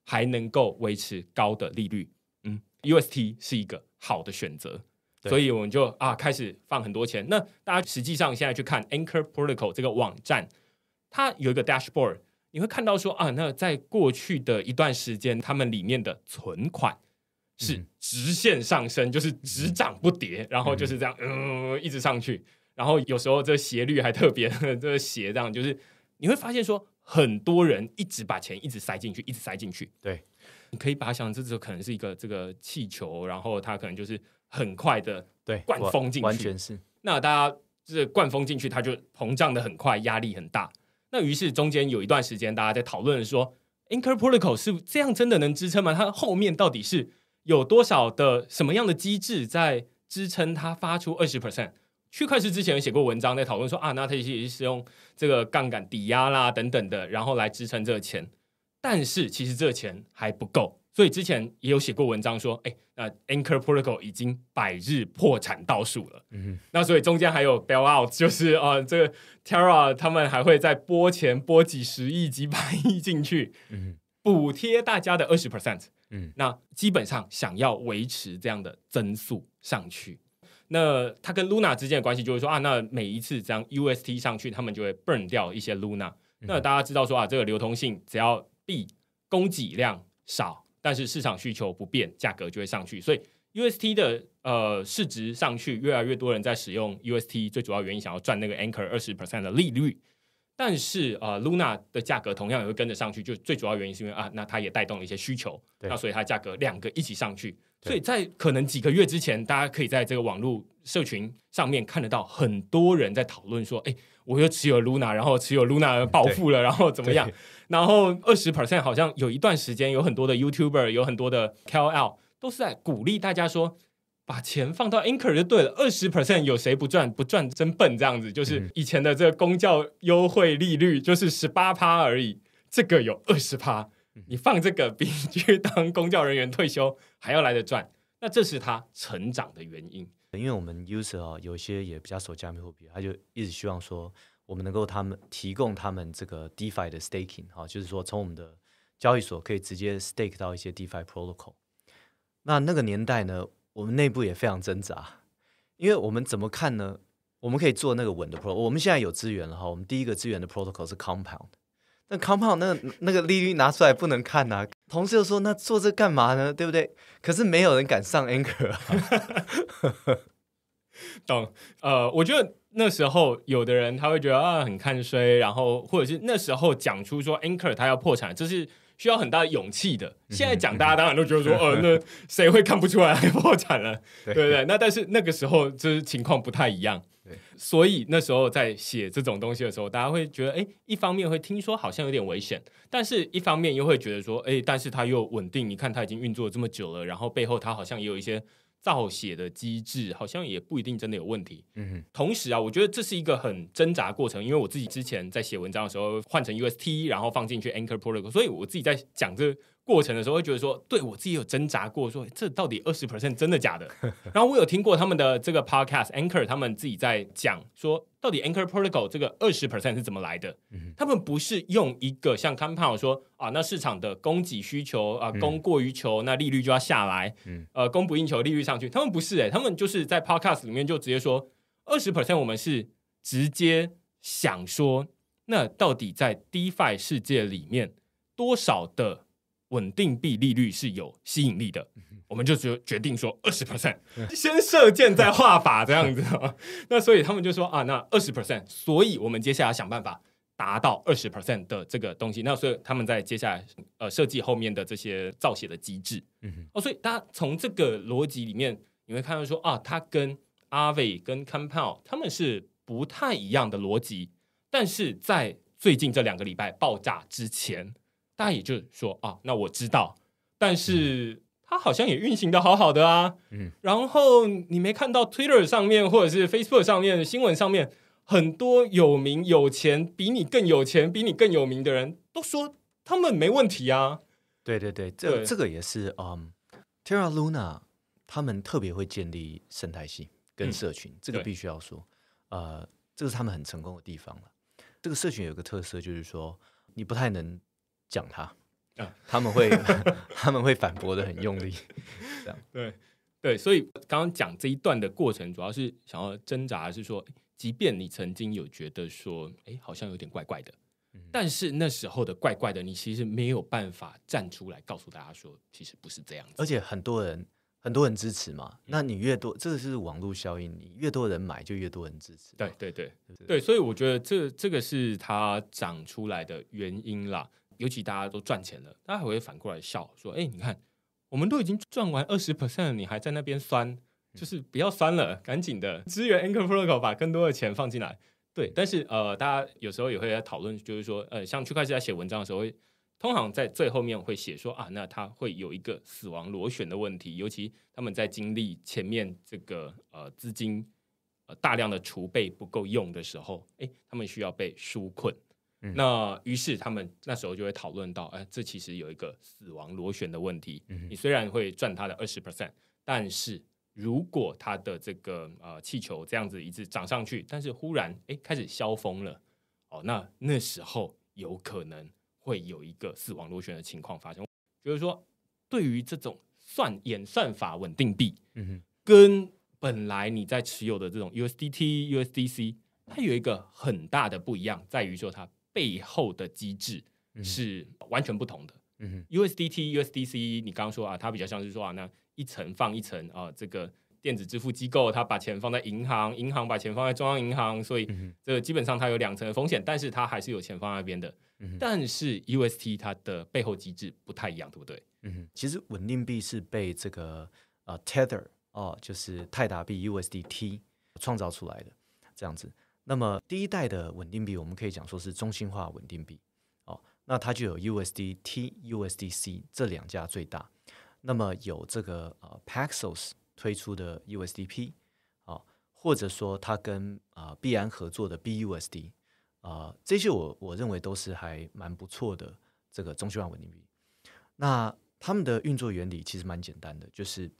还能够维持高的利率？嗯，UST 是一个好的选择，所以我们就啊开始放很多钱。那大家实际上现在去看 Anchor Protocol 这个网站，它有一个 dashboard，你会看到说啊，那在过去的一段时间，他们里面的存款是直线上升，就是只涨不跌，然后就是这样，嗯，一直上去。然后有时候这斜率还特别 这个斜，这样就是你会发现说，很多人一直把钱一直塞进去，一直塞进去。对，你可以把它想这只可能是一个这个气球，然后它可能就是很快的对灌风进去，完全是。那大家就是灌风进去，它就膨胀的很快，压力很大。那于是中间有一段时间，大家在讨论说 i n h o r p o t o c o 是这样真的能支撑吗？它后面到底是有多少的什么样的机制在支撑它发出二十 percent？区块链之前有写过文章在讨论说啊，那他也是用这个杠杆抵押啦等等的，然后来支撑这个钱。但是其实这钱还不够，所以之前也有写过文章说，哎，那 Anchor Protocol 已经百日破产倒数了。嗯，那所以中间还有 b a i l o u t 就是啊，这个 Terra 他们还会再拨钱拨几十亿、几百亿进去，嗯，补贴大家的二十 percent，嗯，那基本上想要维持这样的增速上去。那它跟 Luna 之间的关系就是说啊，那每一次这样 UST 上去，他们就会 burn 掉一些 Luna。那大家知道说啊，这个流通性只要 B 供给量少，但是市场需求不变，价格就会上去。所以 UST 的呃市值上去，越来越多人在使用 UST，最主要原因想要赚那个 Anchor 二十 percent 的利率。但是啊，Luna 的价格同样也会跟着上去，就最主要原因是因为啊，那它也带动了一些需求，那所以它价格两个一起上去。所以在可能几个月之前，大家可以在这个网络社群上面看得到，很多人在讨论说：“哎，我又持有 Luna，然后持有 Luna 暴富了，然后怎么样？”然后二十 percent 好像有一段时间，有很多的 YouTuber，有很多的 KOL 都是在鼓励大家说：“把钱放到 Anchor 就对了，二十 percent 有谁不赚？不赚真笨。”这样子就是以前的这个公教优惠利率就是十八趴而已，这个有二十趴，你放这个比去当公教人员退休。还要来得赚，那这是他成长的原因。因为我们 user 啊，有些也比较守加密货币，他就一直希望说，我们能够他们提供他们这个 DeFi 的 staking 哈，就是说从我们的交易所可以直接 stake 到一些 DeFi protocol。那那个年代呢，我们内部也非常挣扎，因为我们怎么看呢？我们可以做那个稳的 pro，我们现在有资源了哈。我们第一个资源的 protocol 是 Compound，但 Compound 那那个利率拿出来不能看呐。同事又说：“那做这干嘛呢？对不对？可是没有人敢上 anchor。”懂呃，我觉得那时候有的人他会觉得啊，很看衰，然后或者是那时候讲出说 anchor 他要破产，这是需要很大的勇气的。现在讲，大家当然都觉得说：“呃，那 谁会看不出来破产了？”对不对？那但是那个时候，就是情况不太一样。所以那时候在写这种东西的时候，大家会觉得，哎，一方面会听说好像有点危险，但是一方面又会觉得说，哎，但是它又稳定，你看它已经运作了这么久了，然后背后它好像也有一些造血的机制，好像也不一定真的有问题。嗯，同时啊，我觉得这是一个很挣扎过程，因为我自己之前在写文章的时候换成 UST，然后放进去 Anchor Protocol，所以我自己在讲这。过程的时候会觉得说，对我自己有挣扎过，说这到底二十 percent 真的假的？然后我有听过他们的这个 podcast anchor，他们自己在讲说，到底 anchor protocol 这个二十 percent 是怎么来的？他们不是用一个像 compound 说啊，那市场的供给需求啊，供过于求，那利率就要下来，呃，供不应求，利率上去。他们不是哎，他们就是在 podcast 里面就直接说，二十 percent 我们是直接想说，那到底在 defi 世界里面多少的？稳定币利率是有吸引力的，我们就决决定说二十 percent 先射箭再画靶这样子，那所以他们就说啊，那二十 percent，所以我们接下来想办法达到二十 percent 的这个东西。那所以他们在接下来呃设计后面的这些造血的机制，哦，所以大家从这个逻辑里面你会看到说啊，它跟阿 r 跟 Compound 他们是不太一样的逻辑，但是在最近这两个礼拜爆炸之前。大家也就说啊，那我知道，但是他好像也运行的好好的啊，嗯，然后你没看到 Twitter 上面或者是 Facebook 上面新闻上面很多有名有钱比你更有钱比你更有名的人都说他们没问题啊，对对对，这这个也是啊，Terra Luna 他们特别会建立生态系跟社群，这个必须要说，呃，这是他们很成功的地方了。这个社群有个特色就是说，你不太能。讲他啊，他们会他们会反驳的很用力，这样对对，所以刚刚讲这一段的过程，主要是想要挣扎，是说，即便你曾经有觉得说，哎，好像有点怪怪的，但是那时候的怪怪的，你其实没有办法站出来告诉大家说，其实不是这样。而且很多人很多人支持嘛，那你越多，这个是网络效应，你越多人买，就越多人支持。对对对对，所以我觉得这这个是它长出来的原因啦。尤其大家都赚钱了，大家还会反过来笑说：“哎，你看，我们都已经赚完二十 percent，你还在那边酸，就是不要酸了，赶紧的支援 Anchor Protocol，把更多的钱放进来。”对，但是呃，大家有时候也会在讨论，就是说，呃，像区块链在写文章的时候，通常在最后面会写说：“啊，那他会有一个死亡螺旋的问题，尤其他们在经历前面这个呃资金呃大量的储备不够用的时候，哎，他们需要被纾困。”那于是他们那时候就会讨论到，哎，这其实有一个死亡螺旋的问题。你虽然会赚它的二十 percent，但是如果它的这个呃气球这样子一直涨上去，但是忽然哎开始消峰了，哦，那那时候有可能会有一个死亡螺旋的情况发生。就是说，对于这种算演算法稳定币，嗯，跟本来你在持有的这种 USDT、USDC，它有一个很大的不一样，在于说它。背后的机制是完全不同的。嗯，USDT、USDC，你刚刚说啊，它比较像是说啊，那一层放一层啊，这个电子支付机构，它把钱放在银行，银行把钱放在中央银行，所以这个基本上它有两层的风险，但是它还是有钱放那边的。但是 UST 它的背后机制不太一样，对不对？嗯，其实稳定币是被这个啊 Tether 哦，就是泰达币 USDT 创造出来的，这样子。那么第一代的稳定币，我们可以讲说是中心化稳定币，哦，那它就有 USDT、USDC 这两家最大。那么有这个呃 Paxos 推出的 USDP，啊，或者说它跟啊币安合作的 BUSD，啊，这些我我认为都是还蛮不错的这个中心化稳定币。那他们的运作原理其实蛮简单的，就是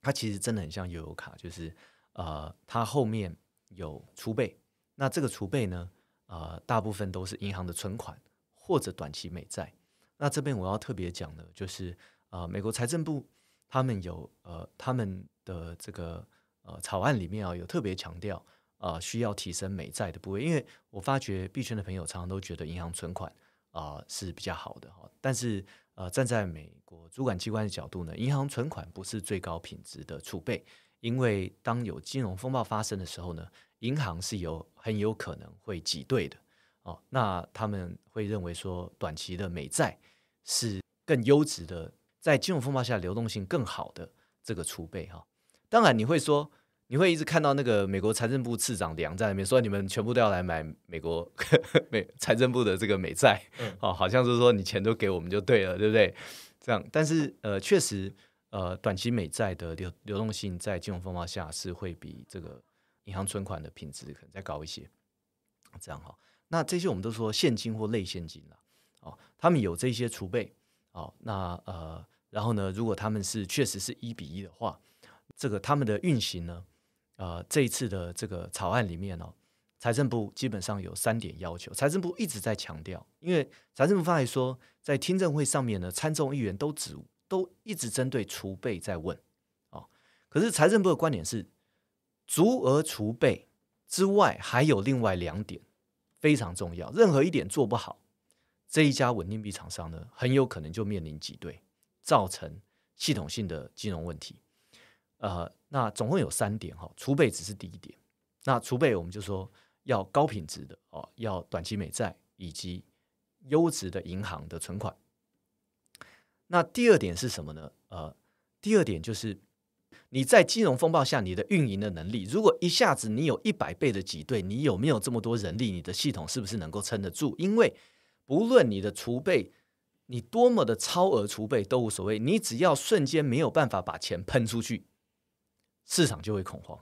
它其实真的很像悠悠卡，就是呃它后面。有储备，那这个储备呢？呃，大部分都是银行的存款或者短期美债。那这边我要特别讲的，就是啊，美国财政部他们有呃他们的这个呃草案里面啊，有特别强调啊，需要提升美债的部位。因为我发觉币圈的朋友常常都觉得银行存款啊是比较好的哈，但是呃，站在美国主管机关的角度呢，银行存款不是最高品质的储备。因为当有金融风暴发生的时候呢，银行是有很有可能会挤兑的哦。那他们会认为说，短期的美债是更优质的，在金融风暴下流动性更好的这个储备哈。当然，你会说，你会一直看到那个美国财政部次长梁在那边说，你们全部都要来买美国 美财政部的这个美债哦，好像是说你钱都给我们就对了，对不对？这样，但是呃，确实。呃，短期美债的流流动性在金融风暴下是会比这个银行存款的品质可能再高一些，这样哈。那这些我们都说现金或类现金了，哦，他们有这些储备，哦，那呃，然后呢，如果他们是确实是一比一的话，这个他们的运行呢，啊，这一次的这个草案里面哦，财政部基本上有三点要求，财政部一直在强调，因为财政部方来说在听证会上面呢，参众议员都指。都一直针对储备在问，啊，可是财政部的观点是，足额储备之外，还有另外两点非常重要，任何一点做不好，这一家稳定币厂商呢，很有可能就面临挤兑，造成系统性的金融问题。呃，那总共有三点哈，储备只是第一点，那储备我们就说要高品质的哦，要短期美债以及优质的银行的存款。那第二点是什么呢？呃，第二点就是你在金融风暴下，你的运营的能力，如果一下子你有一百倍的挤兑，你有没有这么多人力？你的系统是不是能够撑得住？因为不论你的储备你多么的超额储备都无所谓，你只要瞬间没有办法把钱喷出去，市场就会恐慌。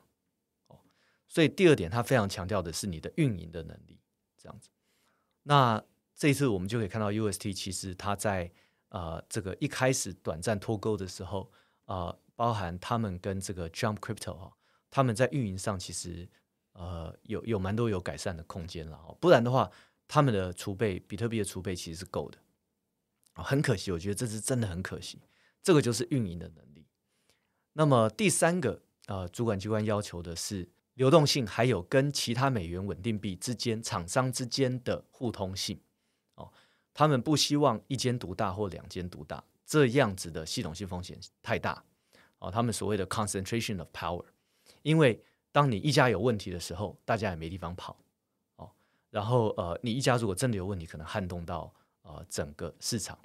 哦，所以第二点他非常强调的是你的运营的能力，这样子。那这次我们就可以看到，UST 其实它在。啊，这个一开始短暂脱钩的时候，啊，包含他们跟这个 Jump Crypto 哈，他们在运营上其实呃有有蛮多有改善的空间了，不然的话，他们的储备比特币的储备其实是够的，很可惜，我觉得这是真的很可惜，这个就是运营的能力。那么第三个，呃，主管机关要求的是流动性，还有跟其他美元稳定币之间厂商之间的互通性。他们不希望一间独大或两间独大，这样子的系统性风险太大。哦，他们所谓的 concentration of power，因为当你一家有问题的时候，大家也没地方跑。哦，然后呃，你一家如果真的有问题，可能撼动到呃整个市场。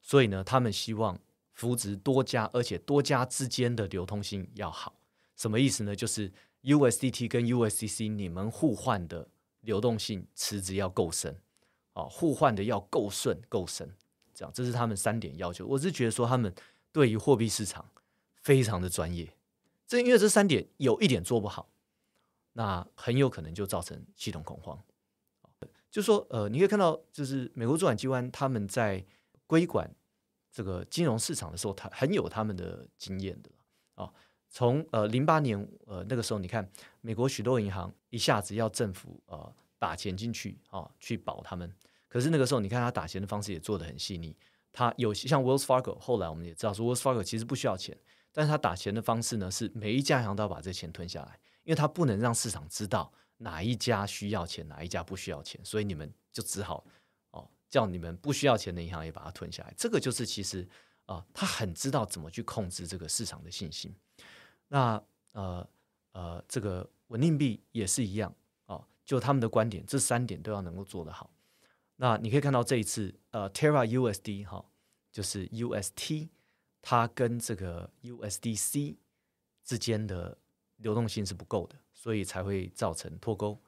所以呢，他们希望扶植多家，而且多家之间的流通性要好。什么意思呢？就是 USDT 跟 USDC 你们互换的流动性池子要够深。互换的要够顺够深，这样这是他们三点要求。我是觉得说他们对于货币市场非常的专业。正因为这三点有一点做不好，那很有可能就造成系统恐慌。就说呃，你可以看到，就是美国主管机关他们在规管这个金融市场的时候，他很有他们的经验的。啊，从呃零八年呃那个时候，你看美国许多银行一下子要政府呃打钱进去啊，去保他们。可是那个时候，你看他打钱的方式也做得很细腻。他有像 Wells Fargo，后来我们也知道说 Wells Fargo 其实不需要钱，但是他打钱的方式呢，是每一家银行都要把这钱吞下来，因为他不能让市场知道哪一家需要钱，哪一家不需要钱，所以你们就只好，哦，叫你们不需要钱的银行也把它吞下来。这个就是其实啊，他很知道怎么去控制这个市场的信心。那呃呃，这个稳定币也是一样哦，就他们的观点，这三点都要能够做得好。那你可以看到这一次，呃，Terra USD 哈，就是 UST，它跟这个 USDC 之间的流动性是不够的，所以才会造成脱钩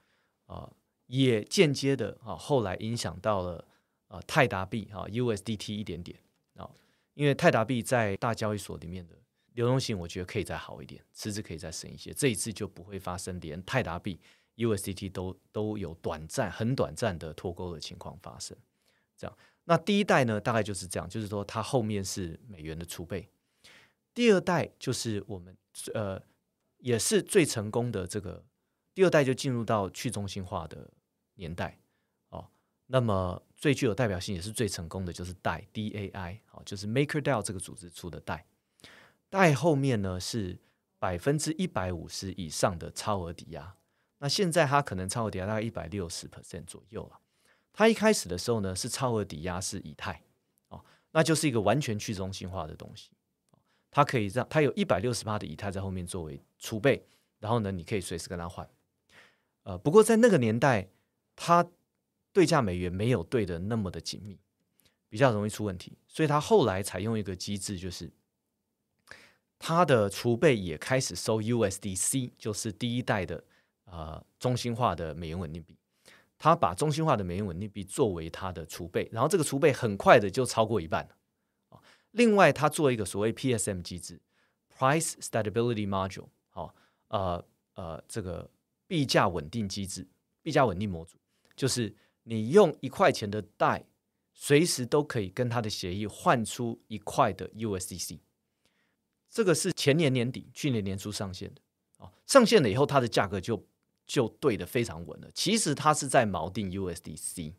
啊，也间接的啊，后来影响到了啊泰达币啊 USDT 一点点啊，因为泰达币在大交易所里面的流动性，我觉得可以再好一点，池子可以再深一些，这一次就不会发生连泰达币。USDT 都都有短暂、很短暂的脱钩的情况发生，这样。那第一代呢，大概就是这样，就是说它后面是美元的储备。第二代就是我们呃，也是最成功的这个第二代，就进入到去中心化的年代哦。那么最具有代表性也是最成功的，就是 DAI DAI，哦，就是 MakerDAO 这个组织出的代。代后面呢是百分之一百五十以上的超额抵押。那现在它可能超额抵押大概一百六十 percent 左右了。它一开始的时候呢，是超额抵押是以太，哦，那就是一个完全去中心化的东西。它可以让它有一百六十八的以太在后面作为储备，然后呢，你可以随时跟它换。呃，不过在那个年代，它对价美元没有对的那么的紧密，比较容易出问题。所以它后来采用一个机制，就是它的储备也开始收 USDC，就是第一代的。呃，中心化的美元稳定币，它把中心化的美元稳定币作为它的储备，然后这个储备很快的就超过一半了。另外它做一个所谓 PSM 机制 （Price Stability Module），好，呃呃，这个币价稳定机制、币价稳定模组，就是你用一块钱的贷，随时都可以跟他的协议换出一块的 USDC。这个是前年年底、去年年初上线的，啊，上线了以后，它的价格就。就对的非常稳了。其实它是在锚定 USDC，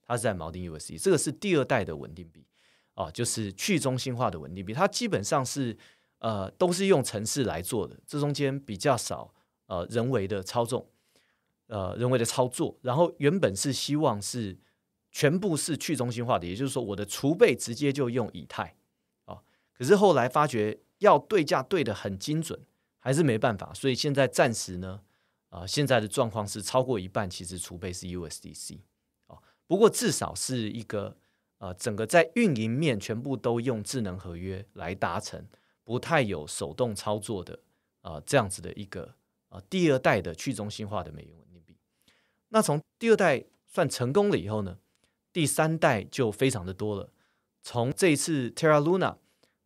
它是在锚定 USC，这个是第二代的稳定币啊，就是去中心化的稳定币。它基本上是呃都是用程式来做的，这中间比较少呃人为的操纵，呃人为的操作。然后原本是希望是全部是去中心化的，也就是说我的储备直接就用以太啊。可是后来发觉要对价对的很精准，还是没办法，所以现在暂时呢。啊，现在的状况是超过一半，其实储备是 USDC，哦，不过至少是一个呃，整个在运营面全部都用智能合约来达成，不太有手动操作的啊，这样子的一个啊，第二代的去中心化的美元稳定币。那从第二代算成功了以后呢，第三代就非常的多了。从这一次 Terra Luna，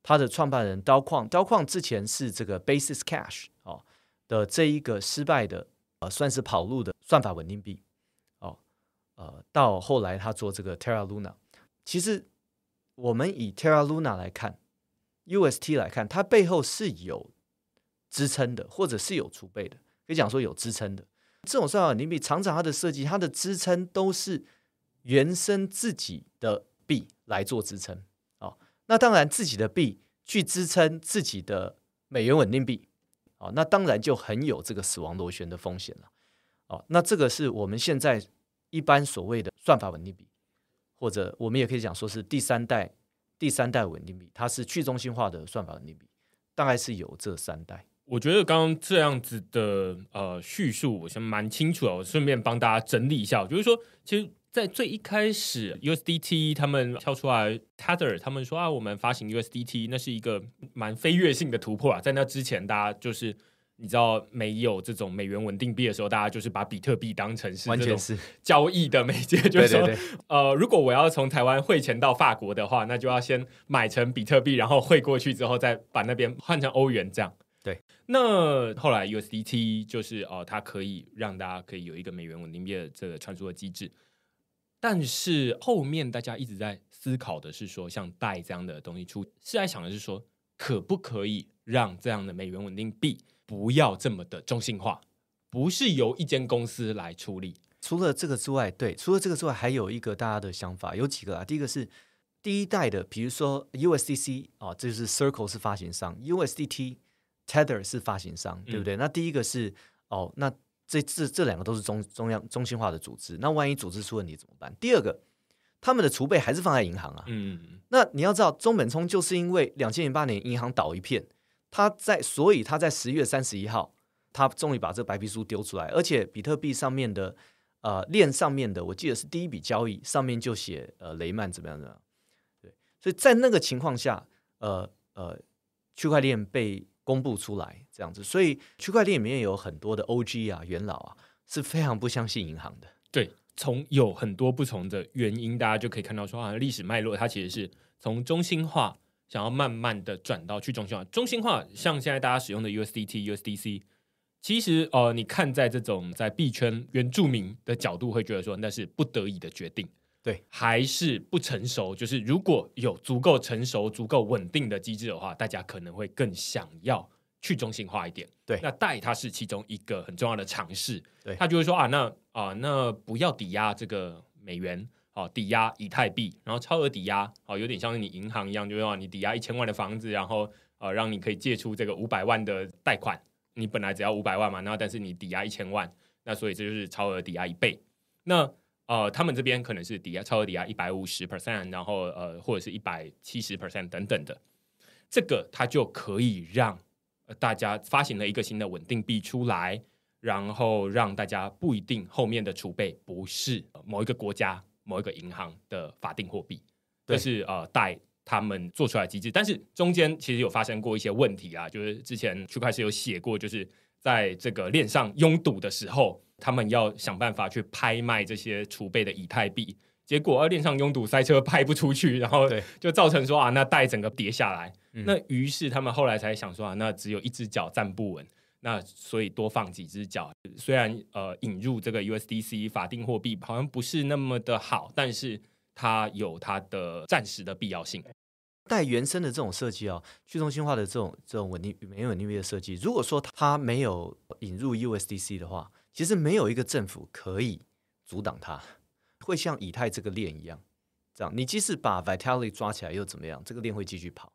它的创办人刀矿刀矿之前是这个 Basis Cash 啊的这一个失败的。算是跑路的算法稳定币，哦，呃，到后来他做这个 Terra Luna，其实我们以 Terra Luna 来看，UST 来看，它背后是有支撑的，或者是有储备的，可以讲说有支撑的这种算法稳定币，常常它的设计，它的支撑都是原生自己的币来做支撑，哦，那当然自己的币去支撑自己的美元稳定币。哦，那当然就很有这个死亡螺旋的风险了。哦，那这个是我们现在一般所谓的算法稳定比，或者我们也可以讲说是第三代，第三代稳定比，它是去中心化的算法稳定比，大概是有这三代。我觉得刚刚这样子的呃叙述，我先蛮清楚啊。我顺便帮大家整理一下，就是说，其实。在最一开始，USDT 他们跳出来，Tether 他们说啊，我们发行 USDT，那是一个蛮飞跃性的突破啊。在那之前，大家就是你知道没有这种美元稳定币的时候，大家就是把比特币当成是完全是交易的媒介，就是说呃，如果我要从台湾汇钱到法国的话，那就要先买成比特币，然后汇过去之后再把那边换成欧元这样。对，那后来 USDT 就是哦，它可以让大家可以有一个美元稳定币的这个传输的机制。但是后面大家一直在思考的是说，像贷这样的东西出是在想的是说，可不可以让这样的美元稳定币不要这么的中心化，不是由一间公司来处理。除了这个之外，对，除了这个之外，还有一个大家的想法，有几个啊？第一个是第一代的，比如说 USDC 啊，就是 Circle 是发行商，USDT Tether 是发行商，对不对？那第一个是哦，那。这这这两个都是中中央中心化的组织，那万一组织出问题怎么办？第二个，他们的储备还是放在银行啊。嗯，那你要知道，中本聪就是因为两千零八年银行倒一片，他在所以他在十月三十一号，他终于把这白皮书丢出来，而且比特币上面的呃链上面的，我记得是第一笔交易上面就写呃雷曼怎么样的，对，所以在那个情况下，呃呃，区块链被。公布出来这样子，所以区块链里面有很多的 O G 啊元老啊是非常不相信银行的。对，从有很多不同的原因，大家就可以看到说啊，历史脉络它其实是从中心化想要慢慢的转到去中心化。中心化像现在大家使用的 USDT、USDC，其实呃，你看在这种在币圈原住民的角度会觉得说那是不得已的决定。对，还是不成熟。就是如果有足够成熟、足够稳定的机制的话，大家可能会更想要去中心化一点。对，那贷它是其中一个很重要的尝试。对，他就会说啊，那啊，那不要抵押这个美元哦，抵押以太币，然后超额抵押哦，有点像是你银行一样，就是你抵押一千万的房子，然后呃，让你可以借出这个五百万的贷款。你本来只要五百万嘛，那但是你抵押一千万，那所以这就是超额抵押一倍。那呃，他们这边可能是抵押超额抵押一百五十 percent，然后呃，或者是一百七十 percent 等等的，这个它就可以让大家发行了一个新的稳定币出来，然后让大家不一定后面的储备不是某一个国家某一个银行的法定货币，这是呃，代他们做出来机制。但是中间其实有发生过一些问题啊，就是之前区块链有写过，就是在这个链上拥堵的时候。他们要想办法去拍卖这些储备的以太币，结果二链上拥堵塞车，拍不出去，然后就造成说啊，那代整个跌下来。那于是他们后来才想说啊，那只有一只脚站不稳，那所以多放几只脚。虽然呃引入这个 USDC 法定货币好像不是那么的好，但是它有它的暂时的必要性。带原生的这种设计啊，去中心化的这种这种稳定没稳定币的设计，如果说它没有引入 USDC 的话。其实没有一个政府可以阻挡它，会像以太这个链一样，这样。你即使把 v i t a l i y 抓起来又怎么样？这个链会继续跑。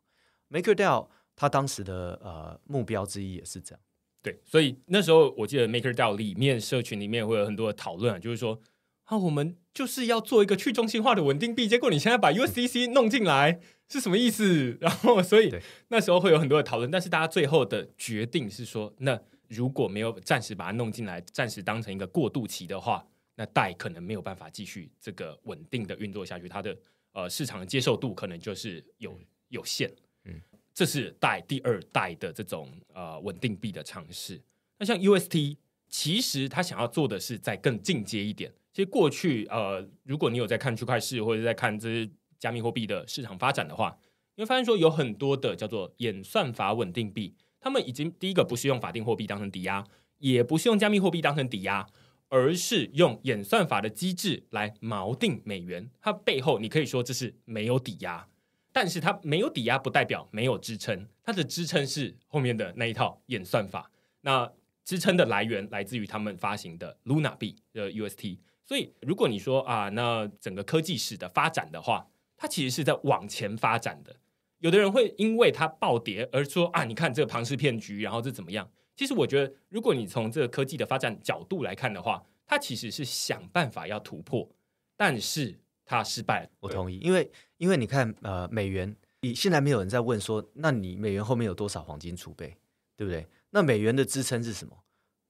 MakerDAO 它当时的呃目标之一也是这样。对，所以那时候我记得 MakerDAO 里面社群里面会有很多的讨论，就是说啊，我们就是要做一个去中心化的稳定币，结果你现在把 USDC 弄进来是什么意思？然后，所以那时候会有很多的讨论，但是大家最后的决定是说那。如果没有暂时把它弄进来，暂时当成一个过渡期的话，那代可能没有办法继续这个稳定的运作下去，它的呃市场的接受度可能就是有有限。嗯，这是代第二代的这种呃稳定币的尝试。那像 UST，其实它想要做的是再更进阶一点。其实过去呃，如果你有在看区块市或者在看这些加密货币的市场发展的话，你会发现说有很多的叫做演算法稳定币。他们已经第一个不是用法定货币当成抵押，也不是用加密货币当成抵押，而是用演算法的机制来锚定美元。它背后你可以说这是没有抵押，但是它没有抵押不代表没有支撑，它的支撑是后面的那一套演算法。那支撑的来源来自于他们发行的 Luna 币的 UST。所以如果你说啊，那整个科技史的发展的话，它其实是在往前发展的。有的人会因为它暴跌而说啊，你看这个庞氏骗局，然后这怎么样？其实我觉得，如果你从这个科技的发展角度来看的话，它其实是想办法要突破，但是它失败了。我同意，因为因为你看，呃，美元，你现在没有人在问说，那你美元后面有多少黄金储备，对不对？那美元的支撑是什么？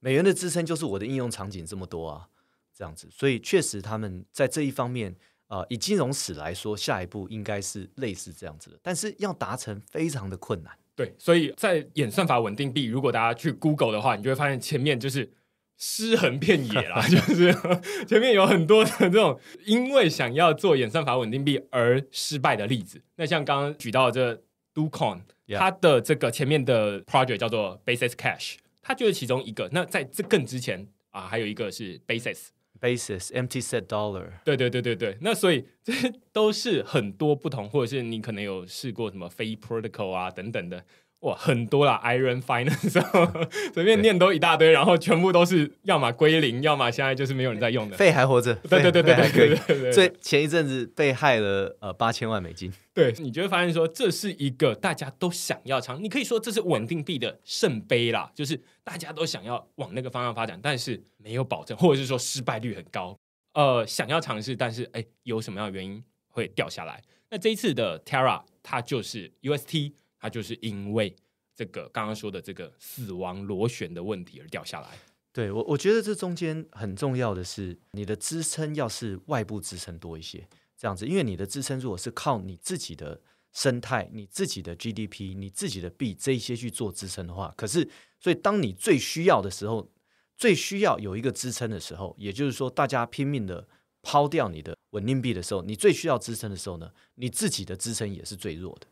美元的支撑就是我的应用场景这么多啊，这样子。所以确实他们在这一方面。啊，以金融史来说，下一步应该是类似这样子的，但是要达成非常的困难。对，所以在演算法稳定币，如果大家去 Google 的话，你就会发现前面就是，尸横遍野啦，就是 前面有很多的这种因为想要做演算法稳定币而失败的例子。那像刚刚举到这 d u c o n 它的这个前面的 project 叫做 Basis Cash，它就是其中一个。那在这更之前啊，还有一个是 Basis。basis empty set dollar。对对对对对，那所以这都是很多不同，或者是你可能有试过什么非 protocol 啊等等的。哇，很多啦，Iron Finance，随便念都一大堆，然后全部都是要么归零，要么现在就是没有人在用的。费 还活着，对对对对，对。所以。前一阵子被害了呃八千万美金，对，你就会发现说这是一个大家都想要尝，你可以说这是稳定币的圣杯啦，就是大家都想要往那个方向发展，但是没有保证，或者是说失败率很高。呃，想要尝试，但是哎，有什么样的原因会掉下来？那这一次的 Terra 它就是 UST。他就是因为这个刚刚说的这个死亡螺旋的问题而掉下来。对我，我觉得这中间很重要的是，你的支撑要是外部支撑多一些，这样子，因为你的支撑如果是靠你自己的生态、你自己的 GDP、你自己的币这一些去做支撑的话，可是，所以当你最需要的时候，最需要有一个支撑的时候，也就是说，大家拼命的抛掉你的稳定币的时候，你最需要支撑的时候呢，你自己的支撑也是最弱的。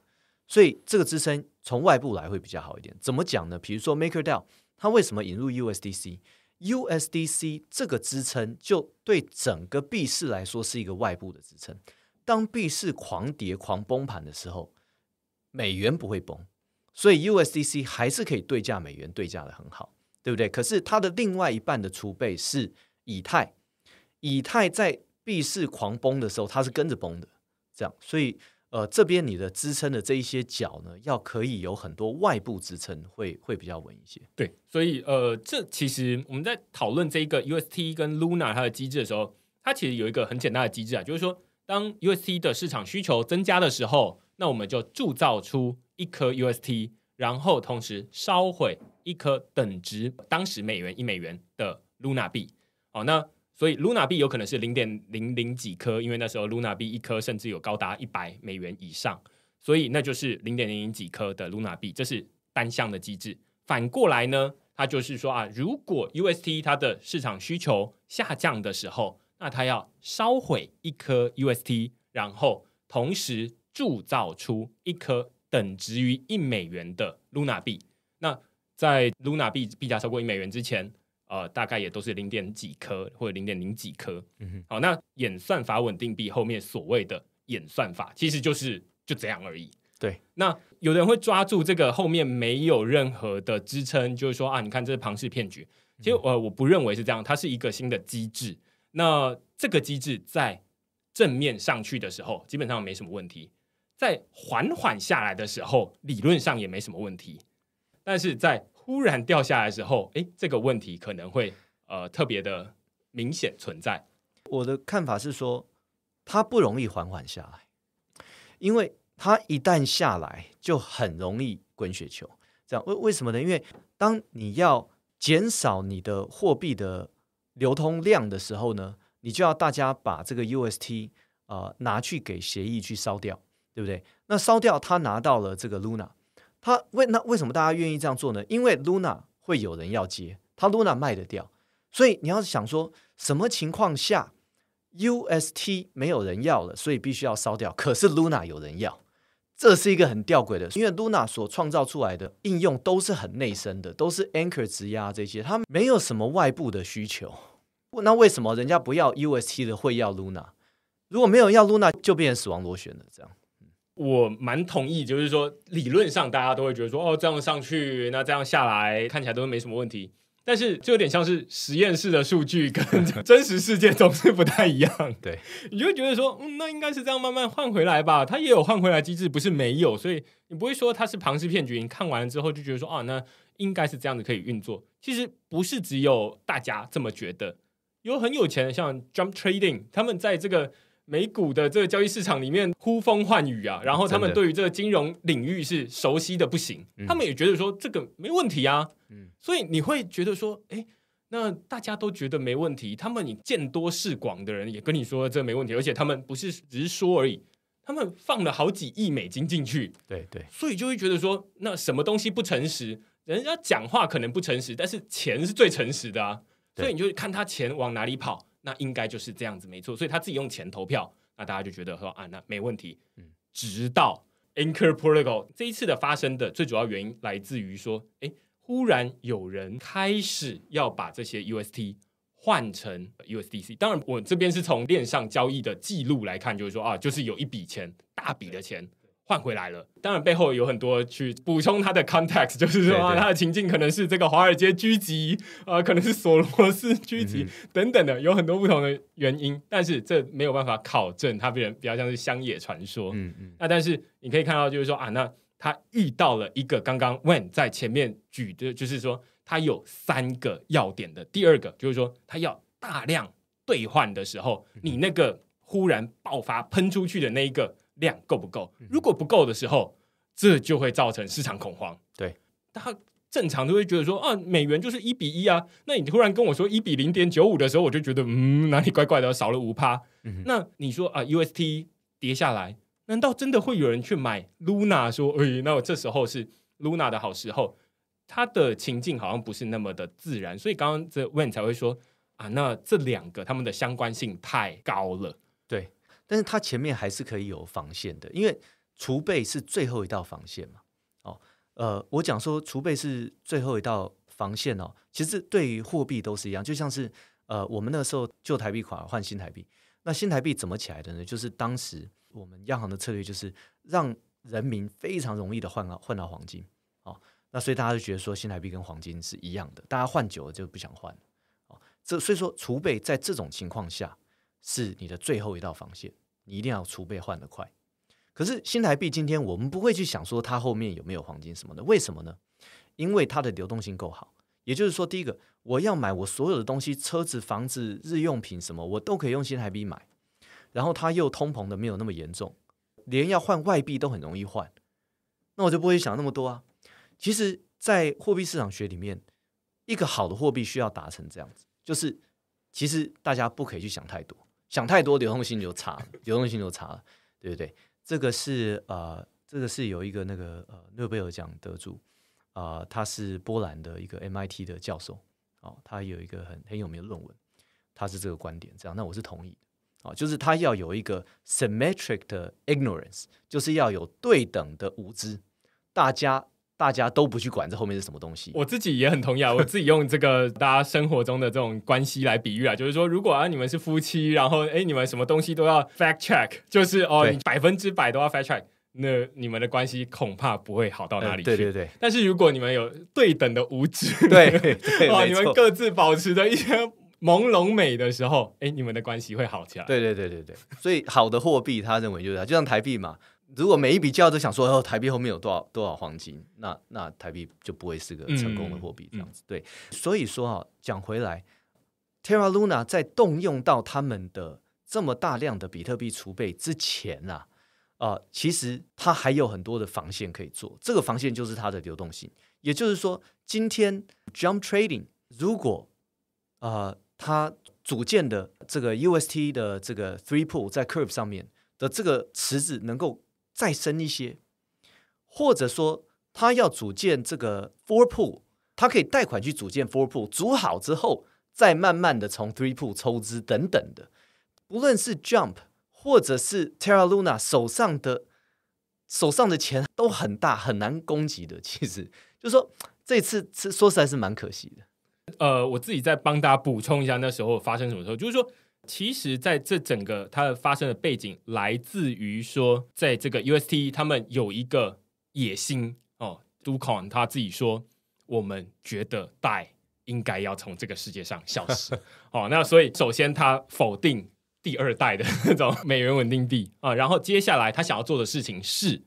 所以这个支撑从外部来会比较好一点，怎么讲呢？比如说 MakerDAO，它为什么引入 USDC？USDC 这个支撑就对整个币市来说是一个外部的支撑。当币市狂跌、狂崩盘的时候，美元不会崩，所以 USDC 还是可以对价美元对价的很好，对不对？可是它的另外一半的储备是以太，以太在币市狂崩的时候，它是跟着崩的，这样，所以。呃，这边你的支撑的这一些角呢，要可以有很多外部支撑，会会比较稳一些。对，所以呃，这其实我们在讨论这一个 UST 跟 Luna 它的机制的时候，它其实有一个很简单的机制啊，就是说，当 UST 的市场需求增加的时候，那我们就铸造出一颗 UST，然后同时烧毁一颗等值当时美元一美元的 Luna 币。好，那。所以 Luna 币有可能是零点零零几颗，因为那时候 Luna 币一颗甚至有高达一百美元以上，所以那就是零点零零几颗的 Luna 币，这是单向的机制。反过来呢，它就是说啊，如果 UST 它的市场需求下降的时候，那它要烧毁一颗 UST，然后同时铸造出一颗等值于一美元的 Luna 币。那在 Luna 币币价超过一美元之前。呃，大概也都是零点几颗或者零点零几颗。嗯，好，那演算法稳定币后面所谓的演算法，其实就是就这样而已。对，那有的人会抓住这个后面没有任何的支撑，就是说啊，你看这是庞氏骗局。其实呃，我不认为是这样，它是一个新的机制。那这个机制在正面上去的时候，基本上没什么问题；在缓缓下来的时候，理论上也没什么问题。但是在突然掉下来之后，哎，这个问题可能会呃特别的明显存在。我的看法是说，它不容易缓缓下来，因为它一旦下来就很容易滚雪球。这样为为什么呢？因为当你要减少你的货币的流通量的时候呢，你就要大家把这个 UST 啊拿去给协议去烧掉，对不对？那烧掉，他拿到了这个 Luna。他为那为什么大家愿意这样做呢？因为 Luna 会有人要接，他 Luna 卖得掉，所以你要想说，什么情况下 UST 没有人要了，所以必须要烧掉？可是 Luna 有人要，这是一个很吊诡的，因为 Luna 所创造出来的应用都是很内生的，都是 Anchor 直压这些，它没有什么外部的需求。那为什么人家不要 UST 的会要 Luna？如果没有要 Luna，就变成死亡螺旋了，这样。我蛮同意，就是说理论上大家都会觉得说，哦，这样上去，那这样下来看起来都没什么问题。但是就有点像是实验室的数据跟真实世界总是不太一样。对，你会觉得说，嗯，那应该是这样慢慢换回来吧？它也有换回来机制，不是没有，所以你不会说它是庞氏骗局。你看完了之后就觉得说，啊，那应该是这样子可以运作。其实不是只有大家这么觉得，有很有钱的像 Jump Trading，他们在这个。美股的这个交易市场里面呼风唤雨啊，然后他们对于这个金融领域是熟悉的不行，他们也觉得说这个没问题啊，嗯，所以你会觉得说，哎，那大家都觉得没问题，他们你见多识广的人也跟你说这没问题，而且他们不是只是说而已，他们放了好几亿美金进去，对对，所以就会觉得说，那什么东西不诚实？人家讲话可能不诚实，但是钱是最诚实的啊，所以你就看他钱往哪里跑。那应该就是这样子，没错。所以他自己用钱投票，那大家就觉得说啊，那没问题。嗯，直到 Anchor Protocol 这一次的发生的最主要原因来自于说，哎，忽然有人开始要把这些 UST 换成 USDC。当然，我这边是从链上交易的记录来看，就是说啊，就是有一笔钱，大笔的钱。换回来了，当然背后有很多去补充它的 context，就是说啊，它的情境可能是这个华尔街狙击，呃，可能是索罗斯狙击等等的，有很多不同的原因，但是这没有办法考证，它比人比较像是乡野传说。那但是你可以看到，就是说啊，那他遇到了一个刚刚 when 在前面举的，就是说他有三个要点的，第二个就是说他要大量兑换的时候，你那个忽然爆发喷出去的那一个。量够不够？如果不够的时候，这就会造成市场恐慌。对，他正常都会觉得说啊，美元就是一比一啊。那你突然跟我说一比零点九五的时候，我就觉得嗯，哪里怪怪的，少了五趴。那你说啊，UST 跌下来，难道真的会有人去买 Luna？说哎，那我这时候是 Luna 的好时候。他的情境好像不是那么的自然，所以刚刚这 w n 才会说啊，那这两个他们的相关性太高了。但是它前面还是可以有防线的，因为储备是最后一道防线嘛。哦，呃，我讲说储备是最后一道防线哦。其实对于货币都是一样，就像是呃，我们那时候旧台币垮换新台币，那新台币怎么起来的呢？就是当时我们央行的策略就是让人民非常容易的换到换到黄金。哦，那所以大家就觉得说新台币跟黄金是一样的，大家换久了就不想换了。哦，这所以说储备在这种情况下。是你的最后一道防线，你一定要储备换得快。可是新台币今天我们不会去想说它后面有没有黄金什么的，为什么呢？因为它的流动性够好，也就是说，第一个我要买我所有的东西，车子、房子、日用品什么，我都可以用新台币买。然后它又通膨的没有那么严重，连要换外币都很容易换，那我就不会想那么多啊。其实，在货币市场学里面，一个好的货币需要达成这样子，就是其实大家不可以去想太多。想太多，流动性就差了，流动性就差了，对不对？这个是呃，这个是有一个那个呃诺贝尔奖得主啊，他是波兰的一个 MIT 的教授哦，他有一个很很有名的论文，他是这个观点这样。那我是同意哦，就是他要有一个 symmetric 的 ignorance，就是要有对等的无知，大家。大家都不去管这后面是什么东西，我自己也很同意啊。我自己用这个大家生活中的这种关系来比喻啊，就是说，如果啊你们是夫妻，然后哎你们什么东西都要 fact check，就是哦百分之百都要 fact check，那你们的关系恐怕不会好到哪里去。对对对。但是如果你们有对等的无知，对哇，你们各自保持着一些朦胧美的时候，哎，你们的关系会好起来。对对对对对。所以好的货币，他认为就是，就像台币嘛。如果每一笔交易都想说，哦，台币后面有多少多少黄金，那那台币就不会是个成功的货币，这样子。对，所以说哈，讲回来，Terra Luna 在动用到他们的这么大量的比特币储备之前啊，啊，其实它还有很多的防线可以做。这个防线就是它的流动性，也就是说，今天 Jump Trading 如果啊，它组建的这个 UST 的这个 Three Pool 在 Curve 上面的这个池子能够。再深一些，或者说他要组建这个 four pool，他可以贷款去组建 four pool，组好之后再慢慢的从 three pool 抽资等等的。不论是 jump 或者是 Terra Luna 手上的手上的钱都很大，很难攻击的。其实就是说这次是说实在，是蛮可惜的。呃，我自己再帮大家补充一下，那时候发生什么时候，就是说。其实在这整个它的发生的背景来自于说，在这个 UST 他们有一个野心哦，Ducon 他自己说，我们觉得 Die 应该要从这个世界上消失。哦，那所以首先他否定第二代的那种美元稳定币啊，然后接下来他想要做的事情是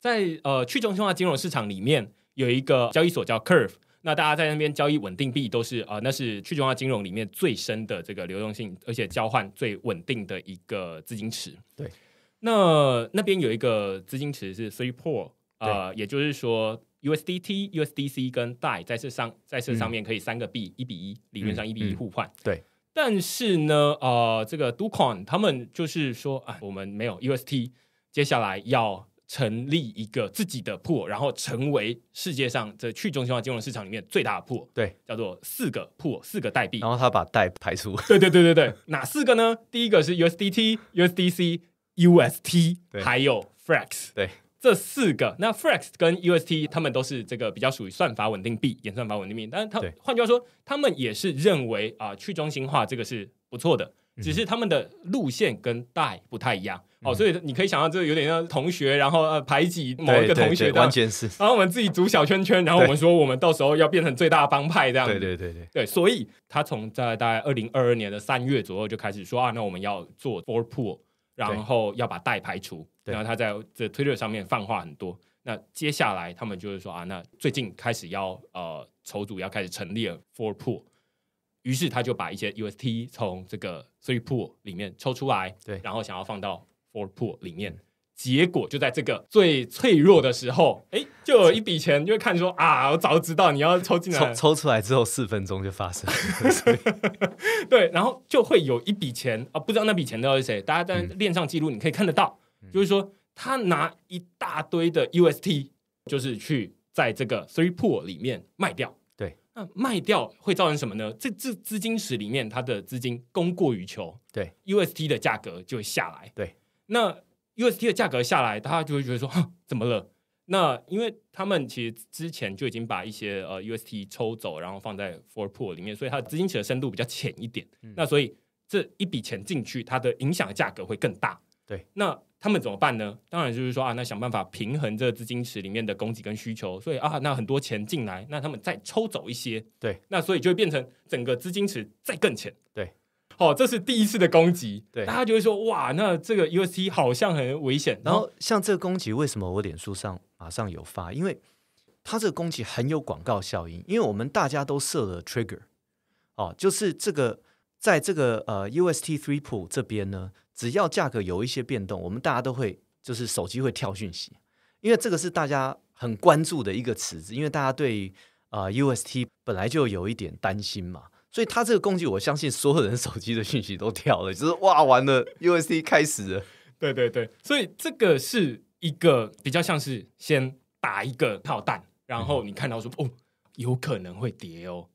在呃去中心化金融市场里面有一个交易所叫 Curve。那大家在那边交易稳定币都是啊，那是去中化金融里面最深的这个流动性，而且交换最稳定的一个资金池。对，那那边有一个资金池是 three pool 啊，也就是说 USDT、USDC 跟 Dai 在这上在这上面可以三个币一比一，理论上一比一互换。对，但是呢，啊，这个 Dukon 他们就是说，哎，我们没有 UST，接下来要。成立一个自己的破，然后成为世界上这去中心化金融市场里面最大的破，对，叫做四个破，四个代币，然后他把代排除，对对对对对，哪四个呢？第一个是 USDT、USDC、UST，还有 Flex，对，这四个。那 Flex 跟 UST 他们都是这个比较属于算法稳定币，演算法稳定币，但是它换句话说，他们也是认为啊，去中心化这个是不错的。只是他们的路线跟代不太一样哦，所以你可以想到，这有点像同学，然后呃排挤某一个同学，完全是。然后我们自己组小圈圈，然后我们说我们到时候要变成最大的帮派这样子，对对对对对。所以他从在大概二零二二年的三月左右就开始说啊，那我们要做 Four Pool，然后要把代排除。然后他在这 Twitter 上面放话很多。那接下来他们就是说啊，那最近开始要呃筹组，要开始成立了 Four Pool。于是他就把一些 UST 从这个 Three Pool 里面抽出来，对，然后想要放到 Four Pool 里面，结果就在这个最脆弱的时候，哎，就有一笔钱，就会看说啊，我早就知道你要抽进来，抽出来之后四分钟就发生，对，然后就会有一笔钱啊，不知道那笔钱到底是谁，大家在链上记录你可以看得到，就是说他拿一大堆的 UST，就是去在这个 Three Pool 里面卖掉。那卖掉会造成什么呢？这这资金池里面它的资金供过于求，对 U S T 的价格就会下来。对，那 U S T 的价格下来，大家就会觉得说，怎么了？那因为他们其实之前就已经把一些呃 U S T 抽走，然后放在 f o r Pool 里面，所以它资金池的深度比较浅一点。那所以这一笔钱进去，它的影响价格会更大。对，那。他们怎么办呢？当然就是说啊，那想办法平衡这个资金池里面的供给跟需求，所以啊，那很多钱进来，那他们再抽走一些，对，那所以就会变成整个资金池再更浅，对，好，这是第一次的攻击，对，大家就会说哇，那这个 UST 好像很危险。然后像这个攻击，为什么我脸书上马上有发？因为它这个攻击很有广告效应，因为我们大家都设了 trigger，哦，就是这个在这个呃 UST Three Pool 这边呢。只要价格有一些变动，我们大家都会就是手机会跳讯息，因为这个是大家很关注的一个池子，因为大家对啊 U S T 本来就有一点担心嘛，所以它这个工具，我相信所有人手机的讯息都跳了，就是哇完了 U S T 开始了，对对对，所以这个是一个比较像是先打一个炮弹，然后你看到说哦有可能会跌哦，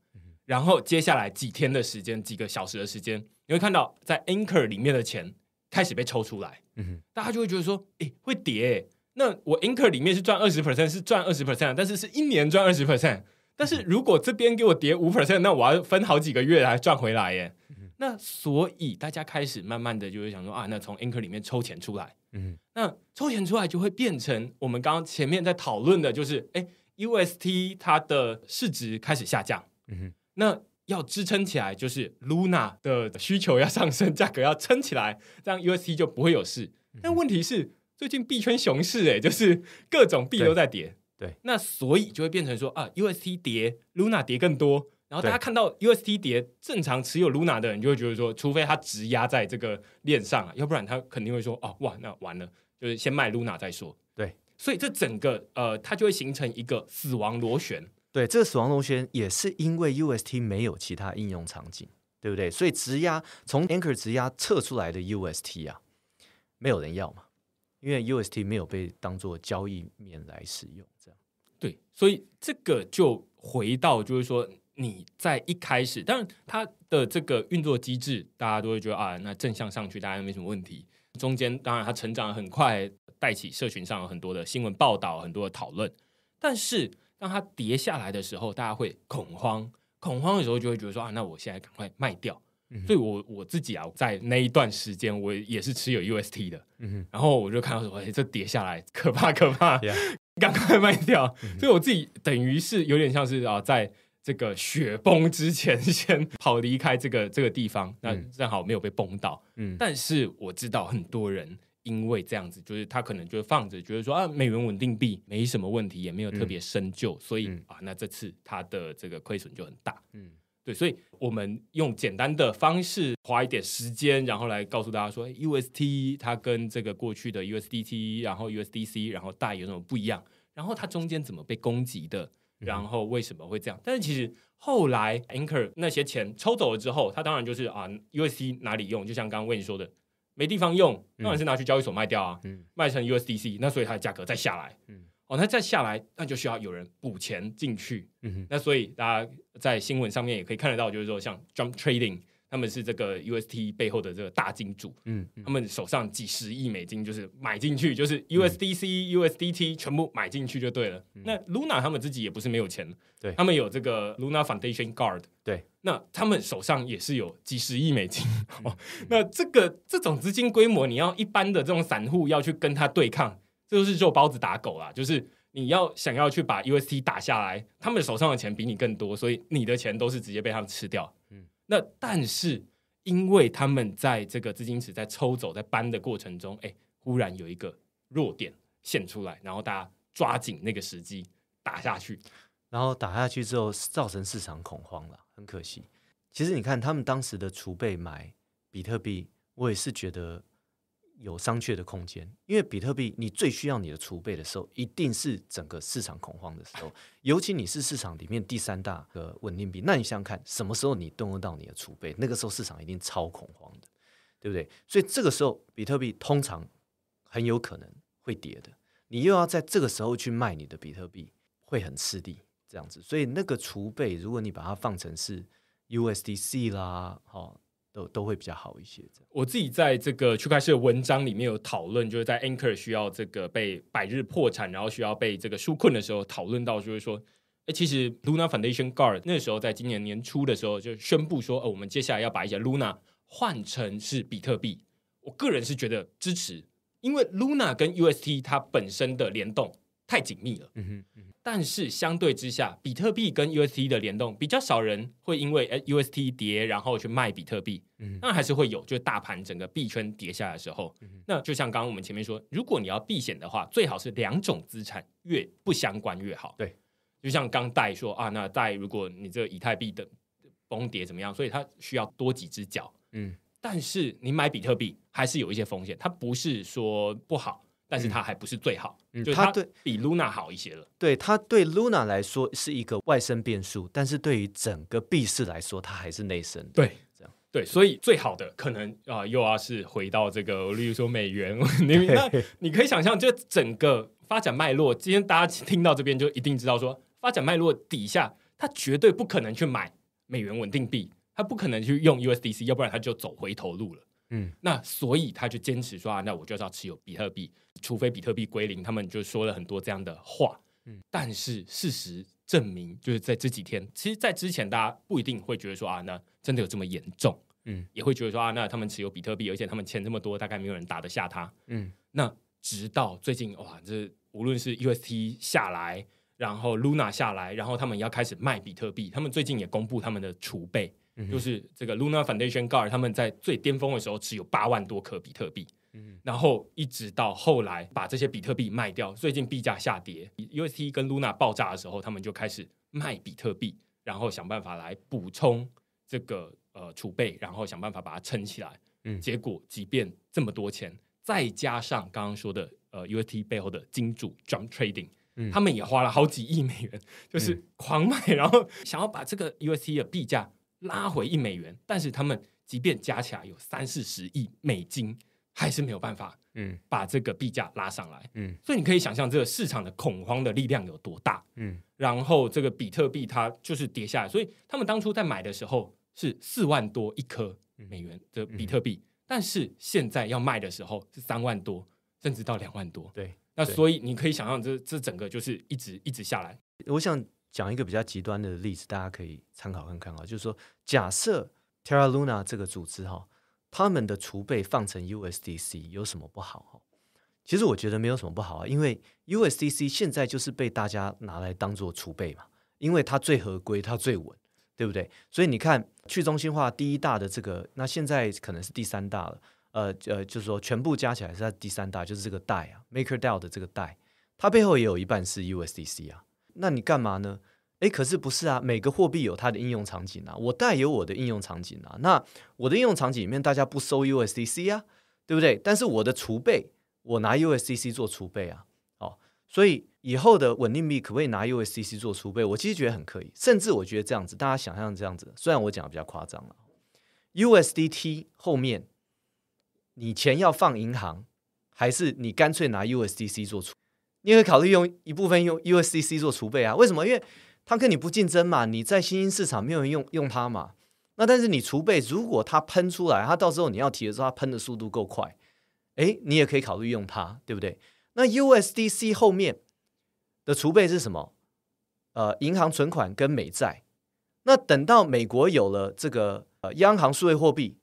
然后接下来几天的时间几个小时的时间，你会看到在 Anchor 里面的钱。开始被抽出来，嗯，大家就会觉得说，诶，会叠，那我 anchor 里面是赚二十 percent，是赚二十 percent，但是是一年赚二十 percent，但是如果这边给我叠五 percent，那我要分好几个月来赚回来，诶，那所以大家开始慢慢的就会想说，啊，那从 anchor 里面抽钱出来，嗯，那抽钱出来就会变成我们刚刚前面在讨论的，就是，诶，UST 它的市值开始下降，嗯那。要支撑起来，就是 Luna 的需求要上升，价格要撑起来，样 UST 就不会有事。但问题是，最近币圈熊市，哎，就是各种币都在跌。对，那所以就会变成说啊，UST 跌，Luna 跌更多。然后大家看到 UST 跌，正常持有 Luna 的人就会觉得说，除非他直压在这个链上要不然他肯定会说，哦，哇，那完了，就是先卖 Luna 再说。对，所以这整个呃，它就会形成一个死亡螺旋。对，这个死亡螺旋也是因为 UST 没有其他应用场景，对不对？所以直压从 Anchor 直压测出来的 UST 啊，没有人要嘛，因为 UST 没有被当做交易面来使用。这样对，所以这个就回到，就是说你在一开始，当然它的这个运作机制，大家都会觉得啊，那正向上去，大家没什么问题。中间当然它成长很快，带起社群上有很多的新闻报道，很多的讨论，但是。当它跌下来的时候，大家会恐慌，恐慌的时候就会觉得说啊，那我现在赶快卖掉。所以，我我自己啊，在那一段时间，我也是持有 UST 的，嗯，然后我就看到说，哎，这跌下来可怕可怕，赶快卖掉。所以，我自己等于是有点像是啊，在这个雪崩之前先跑离开这个这个地方，那正好没有被崩到。嗯，但是我知道很多人。因为这样子，就是他可能就放着，觉得说啊，美元稳定币没什么问题，也没有特别深究，所以啊，那这次他的这个亏损就很大。嗯，对，所以我们用简单的方式花一点时间，然后来告诉大家说，UST 它跟这个过去的 USDT，然后 USDC，然后带有什么不一样，然后它中间怎么被攻击的，然后为什么会这样？但是其实后来 Anchor 那些钱抽走了之后，他当然就是啊，USC 哪里用？就像刚刚我你说的。没地方用，当然是拿去交易所卖掉啊，卖成 USDC，那所以它的价格再下来，哦，那再下来，那就需要有人补钱进去，那所以大家在新闻上面也可以看得到，就是说像 jump trading。他们是这个 UST 背后的这个大金主，嗯，他们手上几十亿美金就是买进去，就是 USDC、USDT 全部买进去就对了。那 Luna 他们自己也不是没有钱，对他们有这个 Luna Foundation Guard，对，那他们手上也是有几十亿美金。那这个这种资金规模，你要一般的这种散户要去跟他对抗，这就是肉包子打狗啦。就是你要想要去把 UST 打下来，他们手上的钱比你更多，所以你的钱都是直接被他们吃掉。那但是，因为他们在这个资金池在抽走、在搬的过程中，哎，忽然有一个弱点现出来，然后大家抓紧那个时机打下去，然后打下去之后造成市场恐慌了，很可惜。其实你看他们当时的储备买比特币，我也是觉得。有商榷的空间，因为比特币你最需要你的储备的时候，一定是整个市场恐慌的时候，尤其你是市场里面第三大个稳定币，那你想想看，什么时候你动用到你的储备，那个时候市场一定超恐慌的，对不对？所以这个时候比特币通常很有可能会跌的，你又要在这个时候去卖你的比特币，会很吃力，这样子。所以那个储备，如果你把它放成是 USDC 啦，好。都都会比较好一些。我自己在这个区块链的文章里面有讨论，就是在 Anchor 需要这个被百日破产，然后需要被这个纾困的时候，讨论到就是说，哎，其实 Luna Foundation Guard 那时候在今年年初的时候就宣布说，哦，我们接下来要把一些 Luna 换成是比特币。我个人是觉得支持，因为 Luna 跟 UST 它本身的联动太紧密了。嗯哼。但是相对之下，比特币跟 UST 的联动比较少，人会因为 UST 跌，然后去卖比特币。嗯，那还是会有，就是大盘整个币圈跌下来的时候，那就像刚刚我们前面说，如果你要避险的话，最好是两种资产越不相关越好。对，就像刚带说啊，那在如果你这个以太币的崩跌怎么样，所以它需要多几只脚。嗯，但是你买比特币还是有一些风险，它不是说不好。但是它还不是最好，它对比 Luna 好一些了。对它对 Luna 来说是一个外生变数，但是对于整个币市来说，它还是内生的。对，这样对，所以最好的可能啊，又要是回到这个，例如说美元。那你可以想象，就整个发展脉络，今天大家听到这边就一定知道，说发展脉络底下，它绝对不可能去买美元稳定币，它不可能去用 USDC，要不然它就走回头路了。嗯，那所以他就坚持说啊，那我就是要持有比特币，除非比特币归零。他们就说了很多这样的话。嗯，但是事实证明，就是在这几天，其实，在之前大家不一定会觉得说啊，那真的有这么严重。嗯，也会觉得说啊，那他们持有比特币，而且他们钱这么多，大概没有人打得下他。嗯，那直到最近，哇，这无论是 UST 下来，然后 Luna 下来，然后他们要开始卖比特币，他们最近也公布他们的储备。就是这个 Luna Foundation，高尔他们在最巅峰的时候持有八万多颗比特币，嗯，然后一直到后来把这些比特币卖掉。最近币价下跌，UST 跟 Luna 爆炸的时候，他们就开始卖比特币，然后想办法来补充这个呃储备，然后想办法把它撑起来。嗯，结果即便这么多钱，再加上刚刚说的呃 UST 背后的金主 Jump Trading，他们也花了好几亿美元，就是狂卖，然后想要把这个 UST 的币价。拉回一美元，但是他们即便加起来有三四十亿美金，还是没有办法，嗯，把这个币价拉上来，嗯，所以你可以想象这个市场的恐慌的力量有多大，嗯，然后这个比特币它就是跌下来，所以他们当初在买的时候是四万多一颗美元的比特币，但是现在要卖的时候是三万多，甚至到两万多，对，那所以你可以想象这这整个就是一直一直下来，我想。讲一个比较极端的例子，大家可以参考看看啊，就是说，假设 Terra Luna 这个组织哈，他们的储备放成 USDC 有什么不好？其实我觉得没有什么不好啊，因为 USDC 现在就是被大家拿来当做储备嘛，因为它最合规，它最稳，对不对？所以你看，去中心化第一大的这个，那现在可能是第三大了，呃呃，就是说全部加起来是在第三大，就是这个代啊，MakerDAO 的这个代，它背后也有一半是 USDC 啊。那你干嘛呢？诶，可是不是啊？每个货币有它的应用场景啊，我带有我的应用场景啊。那我的应用场景里面，大家不收 USDC 啊，对不对？但是我的储备，我拿 USDC 做储备啊。哦，所以以后的稳定币可不可以拿 USDC 做储备？我其实觉得很可以，甚至我觉得这样子，大家想象这样子，虽然我讲的比较夸张了，USDT 后面你钱要放银行，还是你干脆拿 USDC 做储？你也可以考虑用一部分用 USDC 做储备啊？为什么？因为它跟你不竞争嘛，你在新兴市场没有人用用它嘛。那但是你储备，如果它喷出来，它到时候你要提的时候，它喷的速度够快，哎，你也可以考虑用它，对不对？那 USDC 后面的储备是什么？呃，银行存款跟美债。那等到美国有了这个呃央行数位货币，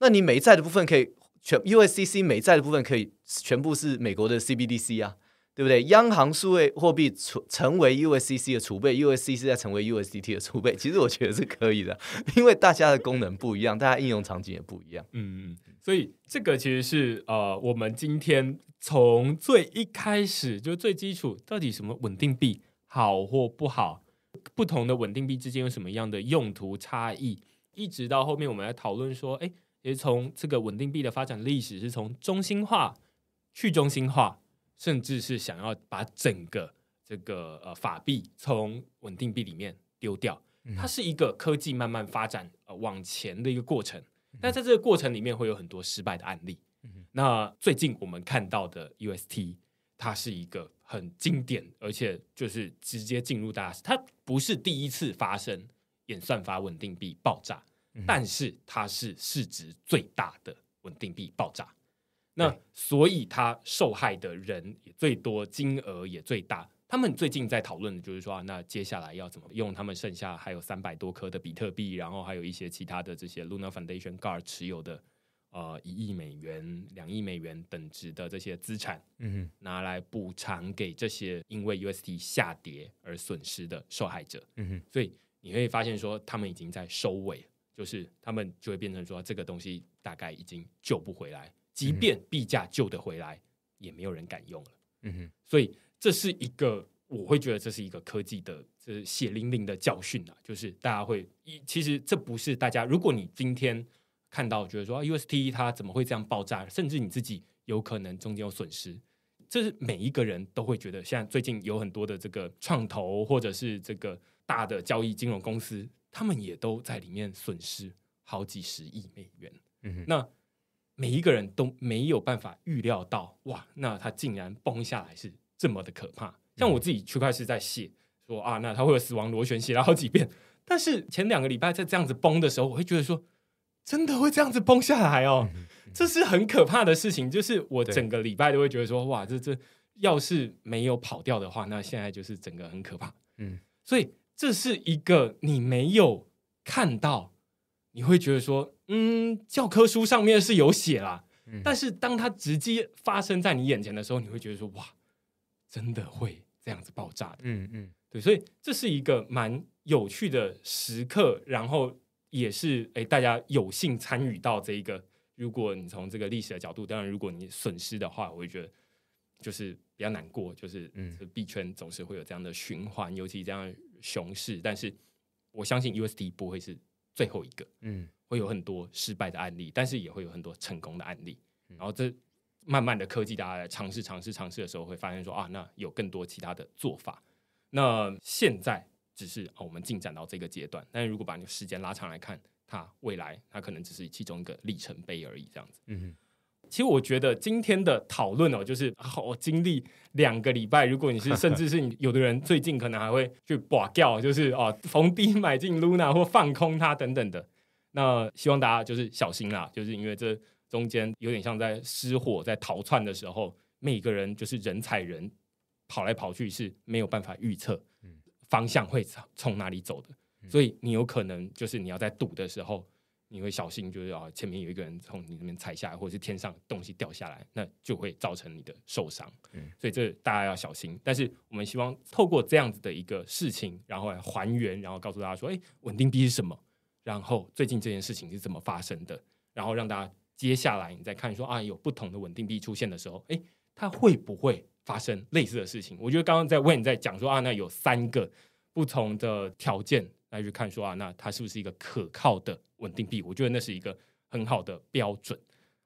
那你美债的部分可以全 USDC 美债的部分可以全部是美国的 CBDC 啊。对不对？央行数位货币储成为 USDC 的储备，USDC 在成为 USDT 的储备，其实我觉得是可以的，因为大家的功能不一样，大家应用场景也不一样。嗯嗯，所以这个其实是呃，我们今天从最一开始就最基础，到底什么稳定币好或不好，不同的稳定币之间有什么样的用途差异，一直到后面我们来讨论说，哎，也从这个稳定币的发展历史是从中心化去中心化。甚至是想要把整个这个呃法币从稳定币里面丢掉，它是一个科技慢慢发展呃往前的一个过程。那在这个过程里面会有很多失败的案例。那最近我们看到的 UST，它是一个很经典，而且就是直接进入大，它不是第一次发生演算法稳定币爆炸，但是它是市值最大的稳定币爆炸。那所以，他受害的人也最多，金额也最大。他们最近在讨论的就是说，那接下来要怎么用他们剩下还有三百多颗的比特币，然后还有一些其他的这些 Luna Foundation Guard 持有的呃一亿美元、两亿美元等值的这些资产，嗯哼，拿来补偿给这些因为 U S T 下跌而损失的受害者。嗯哼，所以你会发现说，他们已经在收尾，就是他们就会变成说，这个东西大概已经救不回来。即便币价救得回来，也没有人敢用了。嗯哼，所以这是一个，我会觉得这是一个科技的，这血淋淋的教训啊！就是大家会，其实这不是大家。如果你今天看到，觉得说 u s T 它怎么会这样爆炸，甚至你自己有可能中间有损失，这是每一个人都会觉得。现在最近有很多的这个创投，或者是这个大的交易金融公司，他们也都在里面损失好几十亿美元。嗯哼，那。每一个人都没有办法预料到，哇！那他竟然崩下来是这么的可怕。像我自己，区块是在写说啊，那他会有死亡螺旋，写了好几遍。但是前两个礼拜在这样子崩的时候，我会觉得说，真的会这样子崩下来哦，这是很可怕的事情。就是我整个礼拜都会觉得说，哇，这这要是没有跑掉的话，那现在就是整个很可怕。嗯，所以这是一个你没有看到，你会觉得说。嗯，教科书上面是有写啦。但是当它直接发生在你眼前的时候，你会觉得说哇，真的会这样子爆炸。嗯嗯，对，所以这是一个蛮有趣的时刻，然后也是诶，大家有幸参与到这一个。如果你从这个历史的角度，当然如果你损失的话，我会觉得就是比较难过。就是嗯，币圈总是会有这样的循环，尤其这样熊市。但是我相信 u s d 不会是最后一个。嗯。会有很多失败的案例，但是也会有很多成功的案例。然后这慢慢的科技，大家尝试尝试尝试的时候，会发现说啊，那有更多其他的做法。那现在只是啊，我们进展到这个阶段。但是如果把那个时间拉长来看，它未来它可能只是其中一个里程碑而已。这样子，嗯，其实我觉得今天的讨论哦，就是好经历两个礼拜。如果你是甚至是有的人最近可能还会去寡掉，就是哦，逢低买进 Luna 或放空它等等的。那希望大家就是小心啦，就是因为这中间有点像在失火、在逃窜的时候，每一个人就是人踩人，跑来跑去是没有办法预测，嗯，方向会从哪里走的，所以你有可能就是你要在堵的时候，你会小心，就是啊前面有一个人从你那边踩下来，或者是天上东西掉下来，那就会造成你的受伤，嗯，所以这大家要小心。但是我们希望透过这样子的一个事情，然后来还原，然后告诉大家说，哎，稳定币是什么？然后最近这件事情是怎么发生的？然后让大家接下来你再看说啊，有不同的稳定币出现的时候，哎，它会不会发生类似的事情？我觉得刚刚在问在讲说啊，那有三个不同的条件来去看说啊，那它是不是一个可靠的稳定币？我觉得那是一个很好的标准。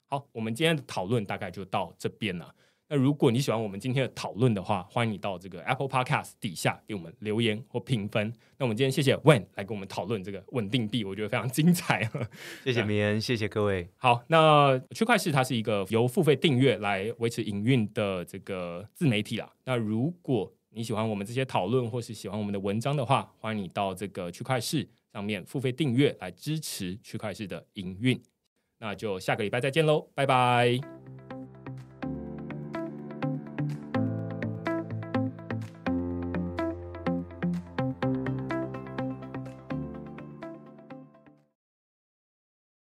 好，我们今天的讨论大概就到这边了。那如果你喜欢我们今天的讨论的话，欢迎你到这个 Apple Podcast 底下给我们留言或评分。那我们今天谢谢 w e n 来跟我们讨论这个稳定币，我觉得非常精彩。谢谢明恩，谢谢各位。好，那区块市它是一个由付费订阅来维持营运的这个自媒体啦。那如果你喜欢我们这些讨论或是喜欢我们的文章的话，欢迎你到这个区块市上面付费订阅来支持区块市的营运。那就下个礼拜再见喽，拜拜。